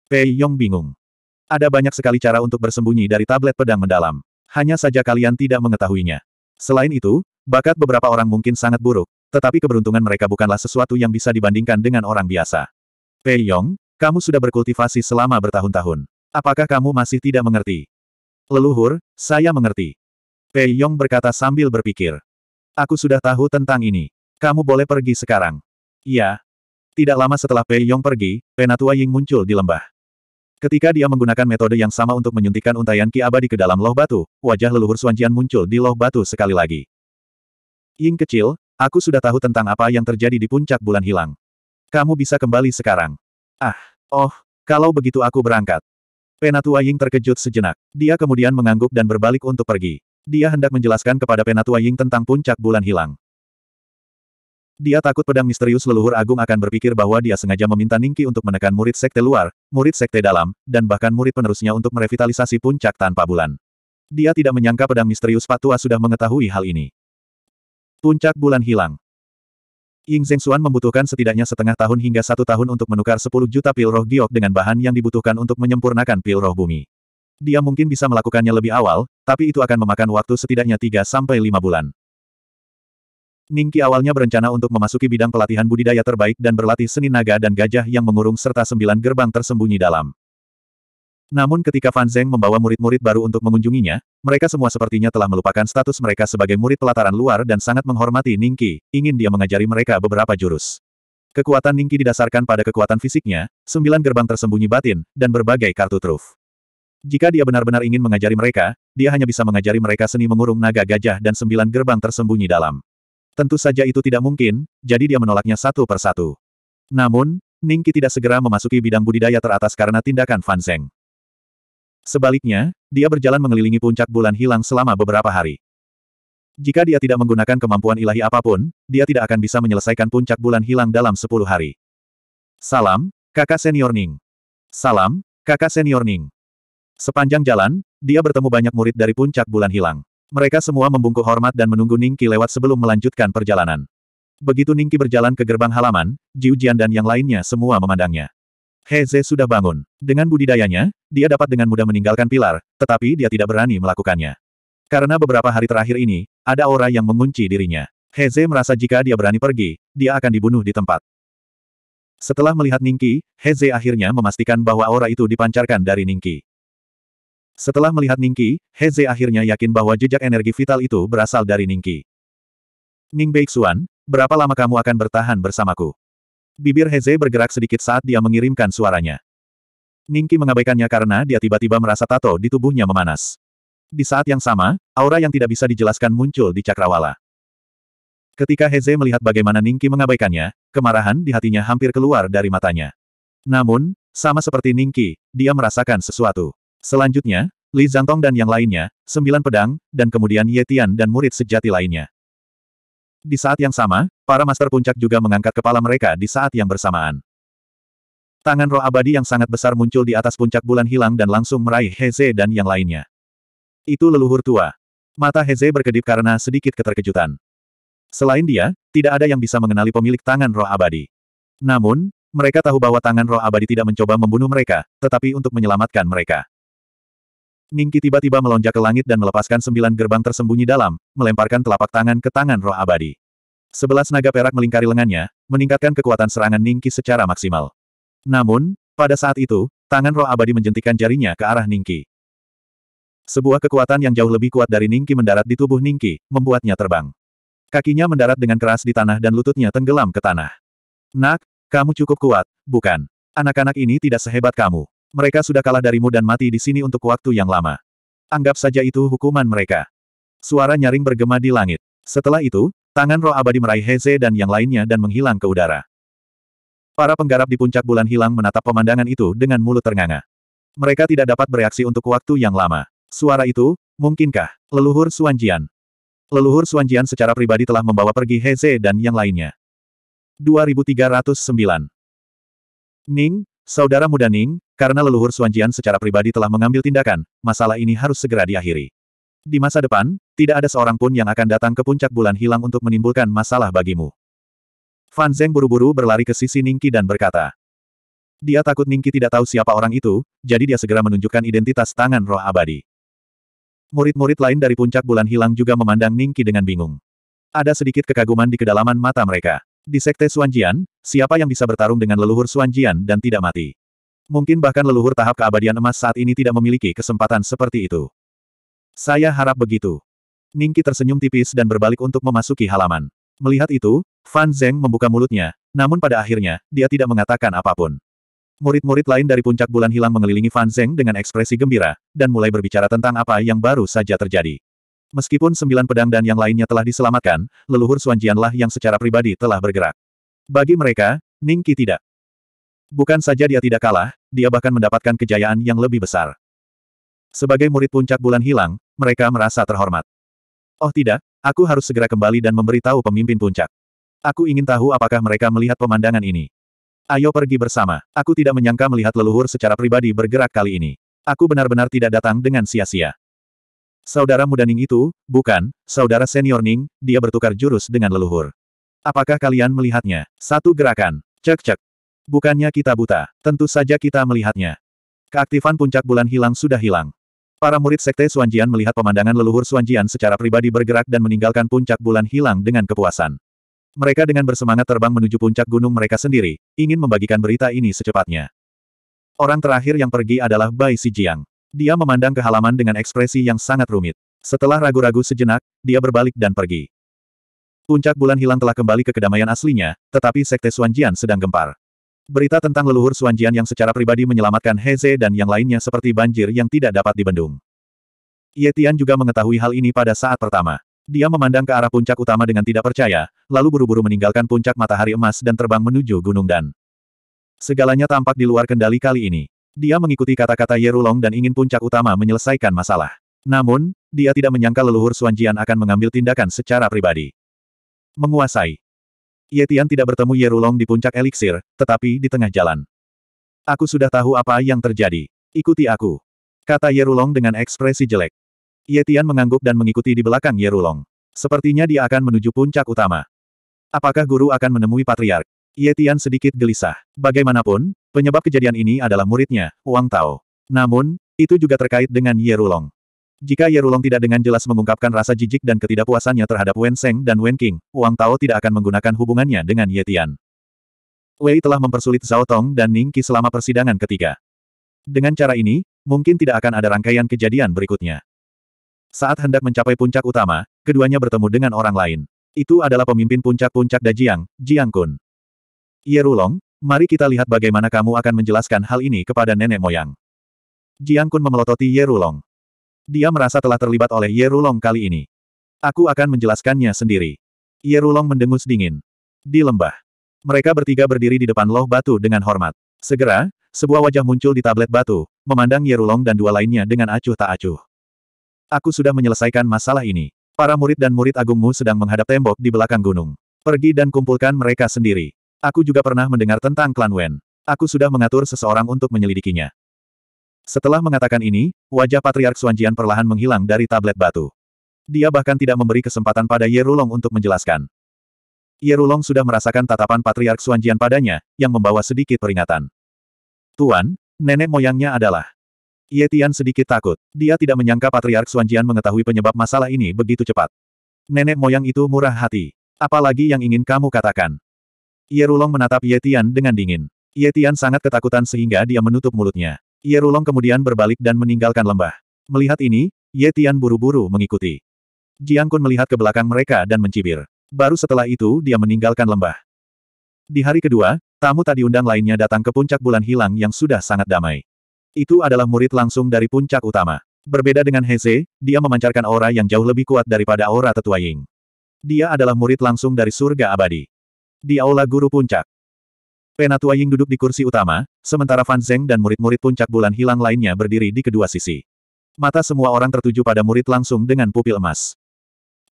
Pei Yong bingung. Ada banyak sekali cara untuk bersembunyi dari tablet pedang mendalam. Hanya saja kalian tidak mengetahuinya. Selain itu, bakat beberapa orang mungkin sangat buruk, tetapi keberuntungan mereka bukanlah sesuatu yang bisa dibandingkan dengan orang biasa. Pei Yong, kamu sudah berkultivasi selama bertahun-tahun. Apakah kamu masih tidak mengerti? Leluhur, saya mengerti. Pei Yong berkata sambil berpikir. Aku sudah tahu tentang ini. Kamu boleh pergi sekarang. Iya. Tidak lama setelah Pei Yong pergi, Penatua Ying muncul di lembah. Ketika dia menggunakan metode yang sama untuk menyuntikkan untayan ki abadi ke dalam loh batu, wajah leluhur Suanjian muncul di loh batu sekali lagi. Ying kecil, aku sudah tahu tentang apa yang terjadi di puncak bulan hilang. Kamu bisa kembali sekarang. Ah, oh, kalau begitu aku berangkat. Penatua Ying terkejut sejenak. Dia kemudian mengangguk dan berbalik untuk pergi. Dia hendak menjelaskan kepada Penatua Ying tentang puncak bulan hilang. Dia takut pedang misterius leluhur agung akan berpikir bahwa dia sengaja meminta Ningki untuk menekan murid sekte luar, murid sekte dalam, dan bahkan murid penerusnya untuk merevitalisasi puncak tanpa bulan. Dia tidak menyangka pedang misterius Patua sudah mengetahui hal ini. Puncak bulan hilang. Ying Xuan membutuhkan setidaknya setengah tahun hingga satu tahun untuk menukar 10 juta pil roh giok dengan bahan yang dibutuhkan untuk menyempurnakan pil roh bumi. Dia mungkin bisa melakukannya lebih awal, tapi itu akan memakan waktu setidaknya 3-5 bulan. Ningki awalnya berencana untuk memasuki bidang pelatihan budidaya terbaik dan berlatih seni naga dan gajah yang mengurung serta sembilan gerbang tersembunyi dalam. Namun ketika Fan Zeng membawa murid-murid baru untuk mengunjunginya, mereka semua sepertinya telah melupakan status mereka sebagai murid pelataran luar dan sangat menghormati Ningki, ingin dia mengajari mereka beberapa jurus. Kekuatan Ningki didasarkan pada kekuatan fisiknya, sembilan gerbang tersembunyi batin, dan berbagai kartu truf. Jika dia benar-benar ingin mengajari mereka, dia hanya bisa mengajari mereka seni mengurung naga gajah dan sembilan gerbang tersembunyi dalam. Tentu saja itu tidak mungkin, jadi dia menolaknya satu persatu. satu. Namun, Ningki tidak segera memasuki bidang budidaya teratas karena tindakan Fan Zeng. Sebaliknya, dia berjalan mengelilingi puncak bulan hilang selama beberapa hari. Jika dia tidak menggunakan kemampuan ilahi apapun, dia tidak akan bisa menyelesaikan puncak bulan hilang dalam sepuluh hari. Salam, kakak senior Ning. Salam, kakak senior Ning. Sepanjang jalan, dia bertemu banyak murid dari puncak bulan hilang. Mereka semua membungkuk hormat dan menunggu Ningki lewat sebelum melanjutkan perjalanan. Begitu Ningki berjalan ke gerbang halaman, Jiujian dan yang lainnya semua memandangnya. Heze sudah bangun. Dengan budidayanya, dia dapat dengan mudah meninggalkan pilar, tetapi dia tidak berani melakukannya. Karena beberapa hari terakhir ini, ada aura yang mengunci dirinya. Heze merasa jika dia berani pergi, dia akan dibunuh di tempat. Setelah melihat Ningki, Heze akhirnya memastikan bahwa aura itu dipancarkan dari Ningki. Setelah melihat Ningki, Heze akhirnya yakin bahwa jejak energi vital itu berasal dari Ningki. Ning Beixuan, berapa lama kamu akan bertahan bersamaku? Bibir Heze bergerak sedikit saat dia mengirimkan suaranya. Ningki mengabaikannya karena dia tiba-tiba merasa tato di tubuhnya memanas. Di saat yang sama, aura yang tidak bisa dijelaskan muncul di cakrawala. Ketika Heze melihat bagaimana Ningki mengabaikannya, kemarahan di hatinya hampir keluar dari matanya. Namun, sama seperti Ningki, dia merasakan sesuatu. Selanjutnya, Li Zhangtong dan yang lainnya, sembilan pedang, dan kemudian Ye Tian dan murid sejati lainnya. Di saat yang sama, para master puncak juga mengangkat kepala mereka di saat yang bersamaan. Tangan roh abadi yang sangat besar muncul di atas puncak bulan hilang dan langsung meraih Heze dan yang lainnya. Itu leluhur tua. Mata Heze berkedip karena sedikit keterkejutan. Selain dia, tidak ada yang bisa mengenali pemilik tangan roh abadi. Namun, mereka tahu bahwa tangan roh abadi tidak mencoba membunuh mereka, tetapi untuk menyelamatkan mereka. Ningki tiba-tiba melonjak ke langit dan melepaskan sembilan gerbang tersembunyi dalam, melemparkan telapak tangan ke tangan roh abadi. Sebelas naga perak melingkari lengannya, meningkatkan kekuatan serangan Ningki secara maksimal. Namun, pada saat itu, tangan roh abadi menjentikan jarinya ke arah Ningki. Sebuah kekuatan yang jauh lebih kuat dari Ningki mendarat di tubuh Ningki, membuatnya terbang. Kakinya mendarat dengan keras di tanah dan lututnya tenggelam ke tanah. Nak, kamu cukup kuat, bukan? Anak-anak ini tidak sehebat kamu. Mereka sudah kalah darimu dan mati di sini untuk waktu yang lama. Anggap saja itu hukuman mereka. Suara nyaring bergema di langit. Setelah itu, tangan roh abadi meraih Heze dan yang lainnya dan menghilang ke udara. Para penggarap di puncak bulan hilang menatap pemandangan itu dengan mulut ternganga. Mereka tidak dapat bereaksi untuk waktu yang lama. Suara itu, mungkinkah, leluhur Suanjian? Leluhur Suanjian secara pribadi telah membawa pergi Heze dan yang lainnya. 2309 Ning, Saudara muda Ning, karena leluhur Suanjian secara pribadi telah mengambil tindakan, masalah ini harus segera diakhiri. Di masa depan, tidak ada seorang pun yang akan datang ke puncak bulan hilang untuk menimbulkan masalah bagimu. Fan Zeng buru-buru berlari ke sisi Ningki dan berkata. Dia takut Ningki tidak tahu siapa orang itu, jadi dia segera menunjukkan identitas tangan roh abadi. Murid-murid lain dari puncak bulan hilang juga memandang Ningki dengan bingung. Ada sedikit kekaguman di kedalaman mata mereka. Di sekte Suanjian, siapa yang bisa bertarung dengan leluhur Suanjian dan tidak mati? Mungkin bahkan leluhur tahap keabadian emas saat ini tidak memiliki kesempatan seperti itu. Saya harap begitu. Ningki tersenyum tipis dan berbalik untuk memasuki halaman. Melihat itu, Fan Zeng membuka mulutnya, namun pada akhirnya, dia tidak mengatakan apapun. Murid-murid lain dari puncak bulan hilang mengelilingi Fan Zeng dengan ekspresi gembira, dan mulai berbicara tentang apa yang baru saja terjadi. Meskipun sembilan pedang dan yang lainnya telah diselamatkan, leluhur Suanjianlah yang secara pribadi telah bergerak. Bagi mereka, Ningki tidak. Bukan saja dia tidak kalah, dia bahkan mendapatkan kejayaan yang lebih besar. Sebagai murid puncak bulan hilang, mereka merasa terhormat. Oh tidak, aku harus segera kembali dan memberitahu pemimpin puncak. Aku ingin tahu apakah mereka melihat pemandangan ini. Ayo pergi bersama. Aku tidak menyangka melihat leluhur secara pribadi bergerak kali ini. Aku benar-benar tidak datang dengan sia-sia. Saudara muda Ning itu, bukan, saudara senior Ning, dia bertukar jurus dengan leluhur. Apakah kalian melihatnya? Satu gerakan. Cek-cek. Bukannya kita buta, tentu saja kita melihatnya. Keaktifan puncak bulan hilang sudah hilang. Para murid Sekte Suanjian melihat pemandangan leluhur Suanjian secara pribadi bergerak dan meninggalkan puncak bulan hilang dengan kepuasan. Mereka dengan bersemangat terbang menuju puncak gunung mereka sendiri, ingin membagikan berita ini secepatnya. Orang terakhir yang pergi adalah Bai Sijiang. Dia memandang ke halaman dengan ekspresi yang sangat rumit. Setelah ragu-ragu sejenak, dia berbalik dan pergi. Puncak bulan hilang telah kembali ke kedamaian aslinya, tetapi sekte Suanjian sedang gempar. Berita tentang leluhur Suanjian yang secara pribadi menyelamatkan Heze dan yang lainnya seperti banjir yang tidak dapat dibendung. Yetian juga mengetahui hal ini pada saat pertama. Dia memandang ke arah puncak utama dengan tidak percaya, lalu buru-buru meninggalkan puncak matahari emas dan terbang menuju gunung dan. Segalanya tampak di luar kendali kali ini. Dia mengikuti kata-kata Yerulong dan ingin puncak utama menyelesaikan masalah. Namun, dia tidak menyangka leluhur Suanjian akan mengambil tindakan secara pribadi. Menguasai. Yetian tidak bertemu Yerulong di puncak eliksir, tetapi di tengah jalan. Aku sudah tahu apa yang terjadi. Ikuti aku. Kata Yerulong dengan ekspresi jelek. Yetian mengangguk dan mengikuti di belakang Yerulong. Sepertinya dia akan menuju puncak utama. Apakah guru akan menemui patriark? Yetian sedikit gelisah. Bagaimanapun, penyebab kejadian ini adalah muridnya, Wang Tao. Namun, itu juga terkait dengan Yerulong. Jika Yerulong tidak dengan jelas mengungkapkan rasa jijik dan ketidakpuasannya terhadap Wen Seng dan Wen King, Wang Tao tidak akan menggunakan hubungannya dengan Yetian. Wei telah mempersulit Zhao Tong dan Ning Qi selama persidangan ketiga. Dengan cara ini, mungkin tidak akan ada rangkaian kejadian berikutnya. Saat hendak mencapai puncak utama, keduanya bertemu dengan orang lain. Itu adalah pemimpin puncak-puncak Dajiang, Jiang Kun. Yerulong, mari kita lihat bagaimana kamu akan menjelaskan hal ini kepada nenek moyang. Jiang Kun memelototi Yerulong. Dia merasa telah terlibat oleh Yerulong kali ini. Aku akan menjelaskannya sendiri. Yerulong mendengus dingin. Di lembah. Mereka bertiga berdiri di depan loh batu dengan hormat. Segera, sebuah wajah muncul di tablet batu, memandang Yerulong dan dua lainnya dengan acuh tak acuh. Aku sudah menyelesaikan masalah ini. Para murid dan murid agungmu sedang menghadap tembok di belakang gunung. Pergi dan kumpulkan mereka sendiri. Aku juga pernah mendengar tentang klan Wen. Aku sudah mengatur seseorang untuk menyelidikinya. Setelah mengatakan ini, wajah Patriark Suanjian perlahan menghilang dari tablet batu. Dia bahkan tidak memberi kesempatan pada Yerulong untuk menjelaskan. Yerulong sudah merasakan tatapan Patriark Suanjian padanya, yang membawa sedikit peringatan. Tuan, nenek moyangnya adalah. Ye Tian sedikit takut. Dia tidak menyangka Patriark Suanjian mengetahui penyebab masalah ini begitu cepat. Nenek moyang itu murah hati. Apalagi yang ingin kamu katakan? Yerulong menatap Yetian dengan dingin. Yetian sangat ketakutan sehingga dia menutup mulutnya. Yerulong kemudian berbalik dan meninggalkan lembah. Melihat ini, Yetian buru-buru mengikuti. Jiang Kun melihat ke belakang mereka dan mencibir. Baru setelah itu dia meninggalkan lembah. Di hari kedua, tamu tadi undang lainnya datang ke puncak bulan hilang yang sudah sangat damai. Itu adalah murid langsung dari puncak utama. Berbeda dengan Heze, dia memancarkan aura yang jauh lebih kuat daripada aura tetua Ying. Dia adalah murid langsung dari surga abadi. Di Aula Guru Puncak. Penatua Ying duduk di kursi utama, sementara Fan Zeng dan murid-murid puncak bulan hilang lainnya berdiri di kedua sisi. Mata semua orang tertuju pada murid langsung dengan pupil emas.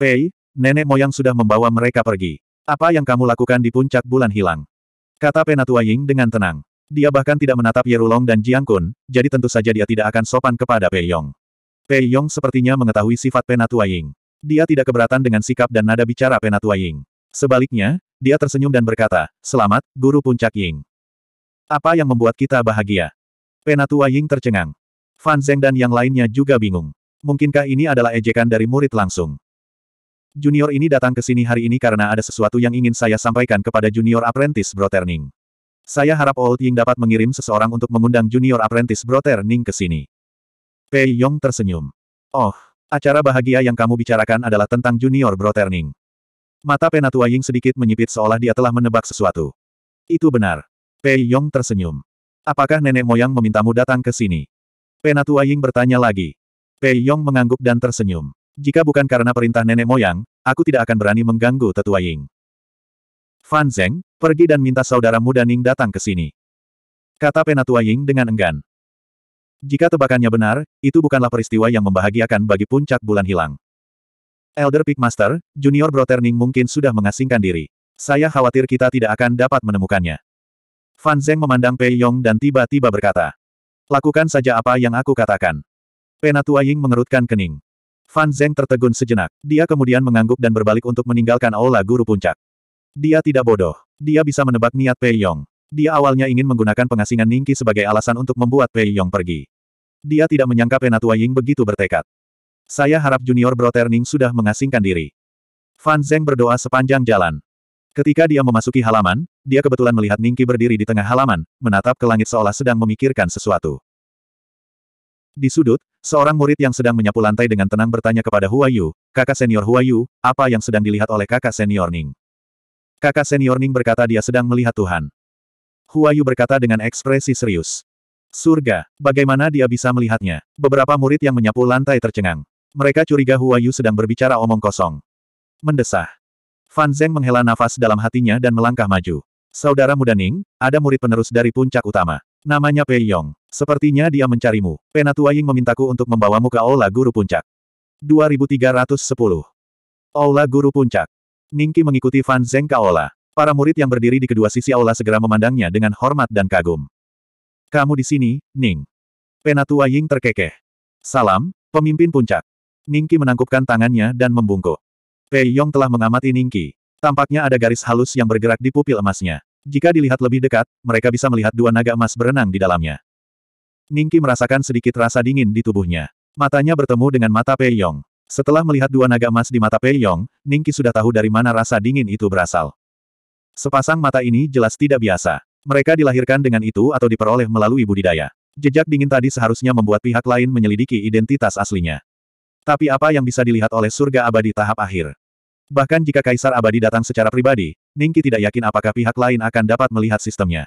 Pei, nenek moyang sudah membawa mereka pergi. Apa yang kamu lakukan di puncak bulan hilang? Kata Penatua Ying dengan tenang. Dia bahkan tidak menatap Yerulong dan Jiang Kun, jadi tentu saja dia tidak akan sopan kepada Pei Yong. Pei Yong sepertinya mengetahui sifat Penatua Ying. Dia tidak keberatan dengan sikap dan nada bicara Penatua Ying. Sebaliknya, dia tersenyum dan berkata, Selamat, Guru Puncak Ying. Apa yang membuat kita bahagia? Penatua Ying tercengang. Fan Zeng dan yang lainnya juga bingung. Mungkinkah ini adalah ejekan dari murid langsung? Junior ini datang ke sini hari ini karena ada sesuatu yang ingin saya sampaikan kepada junior apprentice Terning. Saya harap Old Ying dapat mengirim seseorang untuk mengundang junior apprentice Terning ke sini. Pei Yong tersenyum. Oh, acara bahagia yang kamu bicarakan adalah tentang junior Terning. Mata penatua Ying sedikit menyipit seolah dia telah menebak sesuatu. Itu benar. Pei Yong tersenyum. Apakah nenek moyang memintamu datang ke sini? Penatua Ying bertanya lagi. Pei Yong mengangguk dan tersenyum. Jika bukan karena perintah nenek moyang, aku tidak akan berani mengganggu tetua Ying. Fan Zeng, pergi dan minta saudara muda Ning datang ke sini. Kata penatua Ying dengan enggan. Jika tebakannya benar, itu bukanlah peristiwa yang membahagiakan bagi puncak bulan hilang. Elder Peak Master, Junior Broterning mungkin sudah mengasingkan diri. Saya khawatir kita tidak akan dapat menemukannya. Fan Zeng memandang Pei Yong dan tiba-tiba berkata. Lakukan saja apa yang aku katakan. Penatua Ying mengerutkan kening. Fan Zeng tertegun sejenak. Dia kemudian mengangguk dan berbalik untuk meninggalkan aula guru puncak. Dia tidak bodoh. Dia bisa menebak niat Pei Yong. Dia awalnya ingin menggunakan pengasingan Ningki sebagai alasan untuk membuat Pei Yong pergi. Dia tidak menyangka Penatua Ying begitu bertekad. Saya harap junior Broterning sudah mengasingkan diri. Fan Zeng berdoa sepanjang jalan. Ketika dia memasuki halaman, dia kebetulan melihat Ningki berdiri di tengah halaman, menatap ke langit seolah sedang memikirkan sesuatu. Di sudut, seorang murid yang sedang menyapu lantai dengan tenang bertanya kepada Hua kakak senior Hua apa yang sedang dilihat oleh kakak senior Ning? Kakak senior Ning berkata dia sedang melihat Tuhan. Hua berkata dengan ekspresi serius. Surga, bagaimana dia bisa melihatnya? Beberapa murid yang menyapu lantai tercengang. Mereka curiga Hua Yu sedang berbicara omong kosong. Mendesah. Fan Zeng menghela nafas dalam hatinya dan melangkah maju. Saudara muda Ning, ada murid penerus dari puncak utama. Namanya Pei Yong. Sepertinya dia mencarimu. Penatua Ying memintaku untuk membawamu ke Aula Guru Puncak. 2310. Aula Guru Puncak. Ningki mengikuti Fan Zeng ke Aula. Para murid yang berdiri di kedua sisi aula segera memandangnya dengan hormat dan kagum. Kamu di sini, Ning. Penatua Ying terkekeh. Salam, pemimpin puncak. Ningki menangkupkan tangannya dan membungkuk. Pei Yong telah mengamati Ningki. Tampaknya ada garis halus yang bergerak di pupil emasnya. Jika dilihat lebih dekat, mereka bisa melihat dua naga emas berenang di dalamnya. Ningki merasakan sedikit rasa dingin di tubuhnya. Matanya bertemu dengan mata Pei Yong. Setelah melihat dua naga emas di mata Pei Yong, Ningki sudah tahu dari mana rasa dingin itu berasal. Sepasang mata ini jelas tidak biasa. Mereka dilahirkan dengan itu atau diperoleh melalui budidaya. Jejak dingin tadi seharusnya membuat pihak lain menyelidiki identitas aslinya. Tapi apa yang bisa dilihat oleh surga abadi tahap akhir? Bahkan jika Kaisar Abadi datang secara pribadi, Ningki tidak yakin apakah pihak lain akan dapat melihat sistemnya.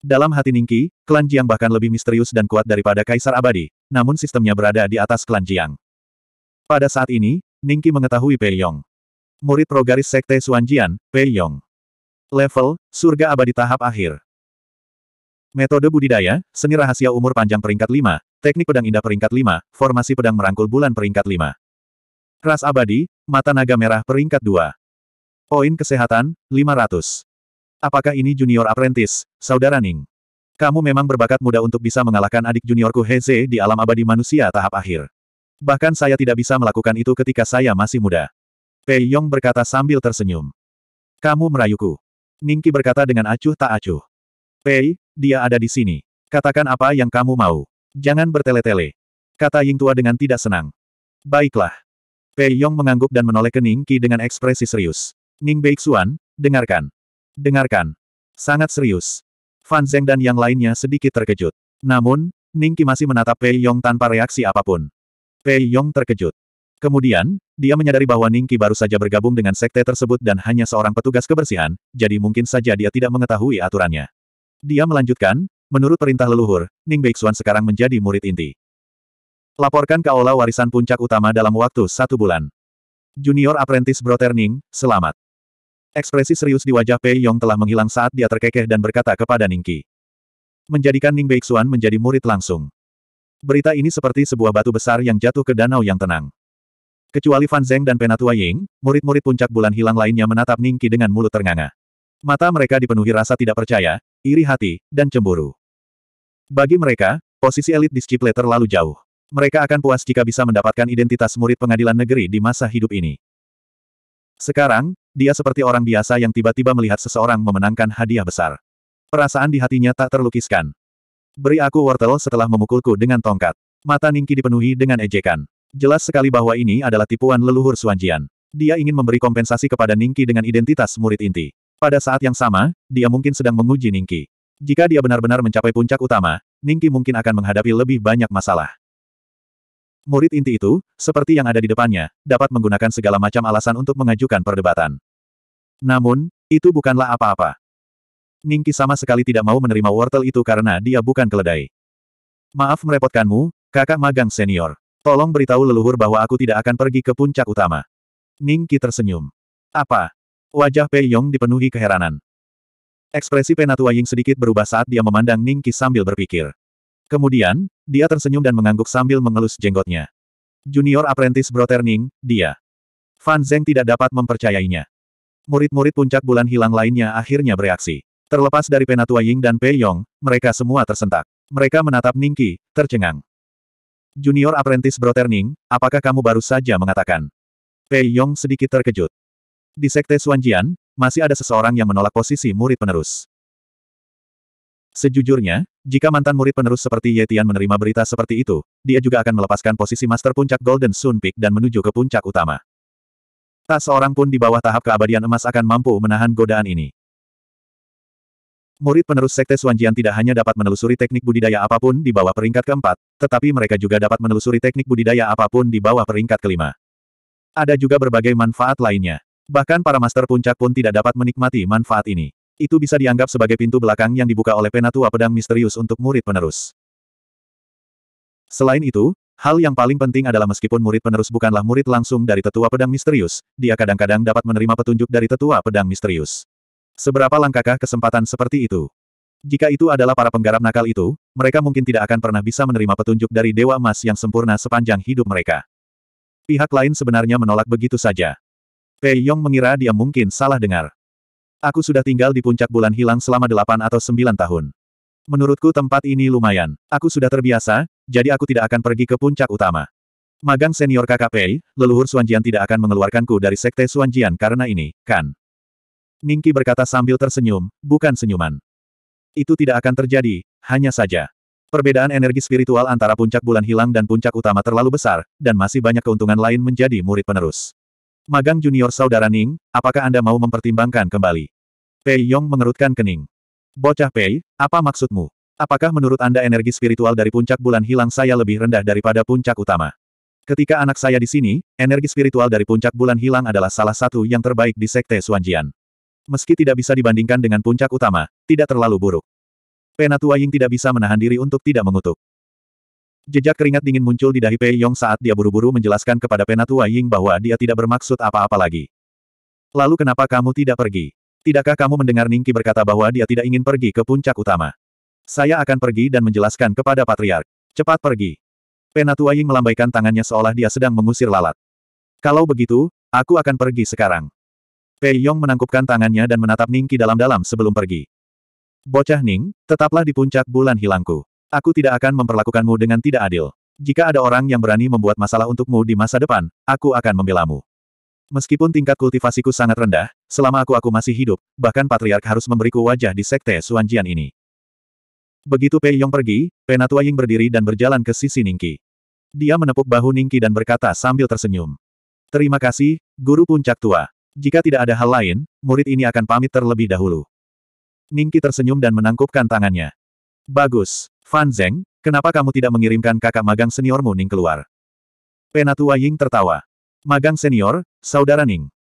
Dalam hati Ningki, klan Jiang bahkan lebih misterius dan kuat daripada Kaisar Abadi, namun sistemnya berada di atas klan Jiang. Pada saat ini, Ningki mengetahui Pei Yong. Murid progaris Sekte Suanjian, Pei Yong. Level, Surga Abadi Tahap Akhir. Metode budidaya, seni rahasia umur panjang peringkat 5, Teknik pedang indah peringkat 5, formasi pedang merangkul bulan peringkat 5. Ras abadi, mata naga merah peringkat 2. Poin kesehatan, 500. Apakah ini junior apprentice, saudara Ning? Kamu memang berbakat muda untuk bisa mengalahkan adik juniorku Heze di alam abadi manusia tahap akhir. Bahkan saya tidak bisa melakukan itu ketika saya masih muda. Pei Yong berkata sambil tersenyum. Kamu merayuku. Ningki berkata dengan acuh tak acuh. Pei, dia ada di sini. Katakan apa yang kamu mau. Jangan bertele-tele. Kata Ying Tua dengan tidak senang. Baiklah. Pei Yong mengangguk dan menoleh ke Ning Qi dengan ekspresi serius. Ning Beixuan, dengarkan. Dengarkan. Sangat serius. Fan Zeng dan yang lainnya sedikit terkejut. Namun, Ning Qi masih menatap Pei Yong tanpa reaksi apapun. Pei Yong terkejut. Kemudian, dia menyadari bahwa Ning Qi baru saja bergabung dengan sekte tersebut dan hanya seorang petugas kebersihan, jadi mungkin saja dia tidak mengetahui aturannya. Dia melanjutkan, Menurut perintah leluhur, Ning Beixuan sekarang menjadi murid inti. Laporkan ke Aula Warisan Puncak Utama dalam waktu satu bulan. Junior Apprentice brother Ning, selamat. Ekspresi serius di wajah Pei Yong telah menghilang saat dia terkekeh dan berkata kepada Ning Qi. Menjadikan Ning Beixuan menjadi murid langsung. Berita ini seperti sebuah batu besar yang jatuh ke danau yang tenang. Kecuali Fan Zeng dan Penatua Ying, murid-murid puncak bulan hilang lainnya menatap Ning Qi dengan mulut ternganga. Mata mereka dipenuhi rasa tidak percaya, iri hati, dan cemburu. Bagi mereka, posisi elit di terlalu jauh. Mereka akan puas jika bisa mendapatkan identitas murid pengadilan negeri di masa hidup ini. Sekarang, dia seperti orang biasa yang tiba-tiba melihat seseorang memenangkan hadiah besar. Perasaan di hatinya tak terlukiskan. Beri aku wortel setelah memukulku dengan tongkat. Mata Ningki dipenuhi dengan ejekan. Jelas sekali bahwa ini adalah tipuan leluhur Suanjian. Dia ingin memberi kompensasi kepada Ningki dengan identitas murid inti. Pada saat yang sama, dia mungkin sedang menguji Ningki. Jika dia benar-benar mencapai puncak utama, Ningki mungkin akan menghadapi lebih banyak masalah. Murid inti itu, seperti yang ada di depannya, dapat menggunakan segala macam alasan untuk mengajukan perdebatan. Namun, itu bukanlah apa-apa. Ningki sama sekali tidak mau menerima wortel itu karena dia bukan keledai. Maaf merepotkanmu, kakak magang senior. Tolong beritahu leluhur bahwa aku tidak akan pergi ke puncak utama. Ningki tersenyum. Apa? Wajah Pei Yong dipenuhi keheranan. Ekspresi Penatua Ying sedikit berubah saat dia memandang Ning Qi sambil berpikir. Kemudian, dia tersenyum dan mengangguk sambil mengelus jenggotnya. Junior apprentice Brother Ning, dia. Fan Zeng tidak dapat mempercayainya. Murid-murid puncak bulan hilang lainnya akhirnya bereaksi. Terlepas dari Penatua Ying dan Pei Yong, mereka semua tersentak. Mereka menatap Ning Qi, tercengang. Junior apprentice Brother Ning, apakah kamu baru saja mengatakan? Pei Yong sedikit terkejut. Di Sekte Suanjian, masih ada seseorang yang menolak posisi murid penerus. Sejujurnya, jika mantan murid penerus seperti Yetian menerima berita seperti itu, dia juga akan melepaskan posisi master puncak Golden Sun Peak dan menuju ke puncak utama. Tak seorang pun di bawah tahap keabadian emas akan mampu menahan godaan ini. Murid penerus Sekte Suanjian tidak hanya dapat menelusuri teknik budidaya apapun di bawah peringkat keempat, tetapi mereka juga dapat menelusuri teknik budidaya apapun di bawah peringkat kelima. Ada juga berbagai manfaat lainnya. Bahkan para master puncak pun tidak dapat menikmati manfaat ini. Itu bisa dianggap sebagai pintu belakang yang dibuka oleh penatua pedang misterius untuk murid penerus. Selain itu, hal yang paling penting adalah meskipun murid penerus bukanlah murid langsung dari tetua pedang misterius, dia kadang-kadang dapat menerima petunjuk dari tetua pedang misterius. Seberapa langkahkah kesempatan seperti itu? Jika itu adalah para penggarap nakal itu, mereka mungkin tidak akan pernah bisa menerima petunjuk dari Dewa Emas yang sempurna sepanjang hidup mereka. Pihak lain sebenarnya menolak begitu saja. Pei Yong mengira dia mungkin salah dengar. Aku sudah tinggal di puncak bulan hilang selama delapan atau sembilan tahun. Menurutku tempat ini lumayan. Aku sudah terbiasa, jadi aku tidak akan pergi ke puncak utama. Magang senior KKP, leluhur Suanjian tidak akan mengeluarkanku dari sekte Suanjian karena ini, kan? Ningki berkata sambil tersenyum, bukan senyuman. Itu tidak akan terjadi, hanya saja. Perbedaan energi spiritual antara puncak bulan hilang dan puncak utama terlalu besar, dan masih banyak keuntungan lain menjadi murid penerus. Magang junior saudara Ning, apakah Anda mau mempertimbangkan kembali? Pei Yong mengerutkan kening. Bocah Pei, apa maksudmu? Apakah menurut Anda energi spiritual dari puncak bulan hilang saya lebih rendah daripada puncak utama? Ketika anak saya di sini, energi spiritual dari puncak bulan hilang adalah salah satu yang terbaik di sekte Suanjian. Meski tidak bisa dibandingkan dengan puncak utama, tidak terlalu buruk. Penatua Ying tidak bisa menahan diri untuk tidak mengutuk. Jejak keringat dingin muncul di dahi Pei Yong saat dia buru-buru menjelaskan kepada Penatua Ying bahwa dia tidak bermaksud apa-apa lagi. Lalu kenapa kamu tidak pergi? Tidakkah kamu mendengar Ningki berkata bahwa dia tidak ingin pergi ke puncak utama? Saya akan pergi dan menjelaskan kepada Patriark. Cepat pergi. Penatua Ying melambaikan tangannya seolah dia sedang mengusir lalat. Kalau begitu, aku akan pergi sekarang. Pei Yong menangkupkan tangannya dan menatap Ningki dalam-dalam sebelum pergi. Bocah Ning, tetaplah di puncak bulan hilangku. Aku tidak akan memperlakukanmu dengan tidak adil. Jika ada orang yang berani membuat masalah untukmu di masa depan, aku akan membelamu. Meskipun tingkat kultivasiku sangat rendah, selama aku aku masih hidup, bahkan patriark harus memberiku wajah di sekte Suanjian ini. Begitu Pei Yong pergi, Penatua Ying berdiri dan berjalan ke sisi Ningki. Dia menepuk bahu Ningki dan berkata sambil tersenyum. Terima kasih, Guru Puncak Tua. Jika tidak ada hal lain, murid ini akan pamit terlebih dahulu. Ningki tersenyum dan menangkupkan tangannya. Bagus. Fan Zeng, kenapa kamu tidak mengirimkan kakak magang seniormu Ning keluar? Penatua Ying tertawa. Magang senior, saudara Ning.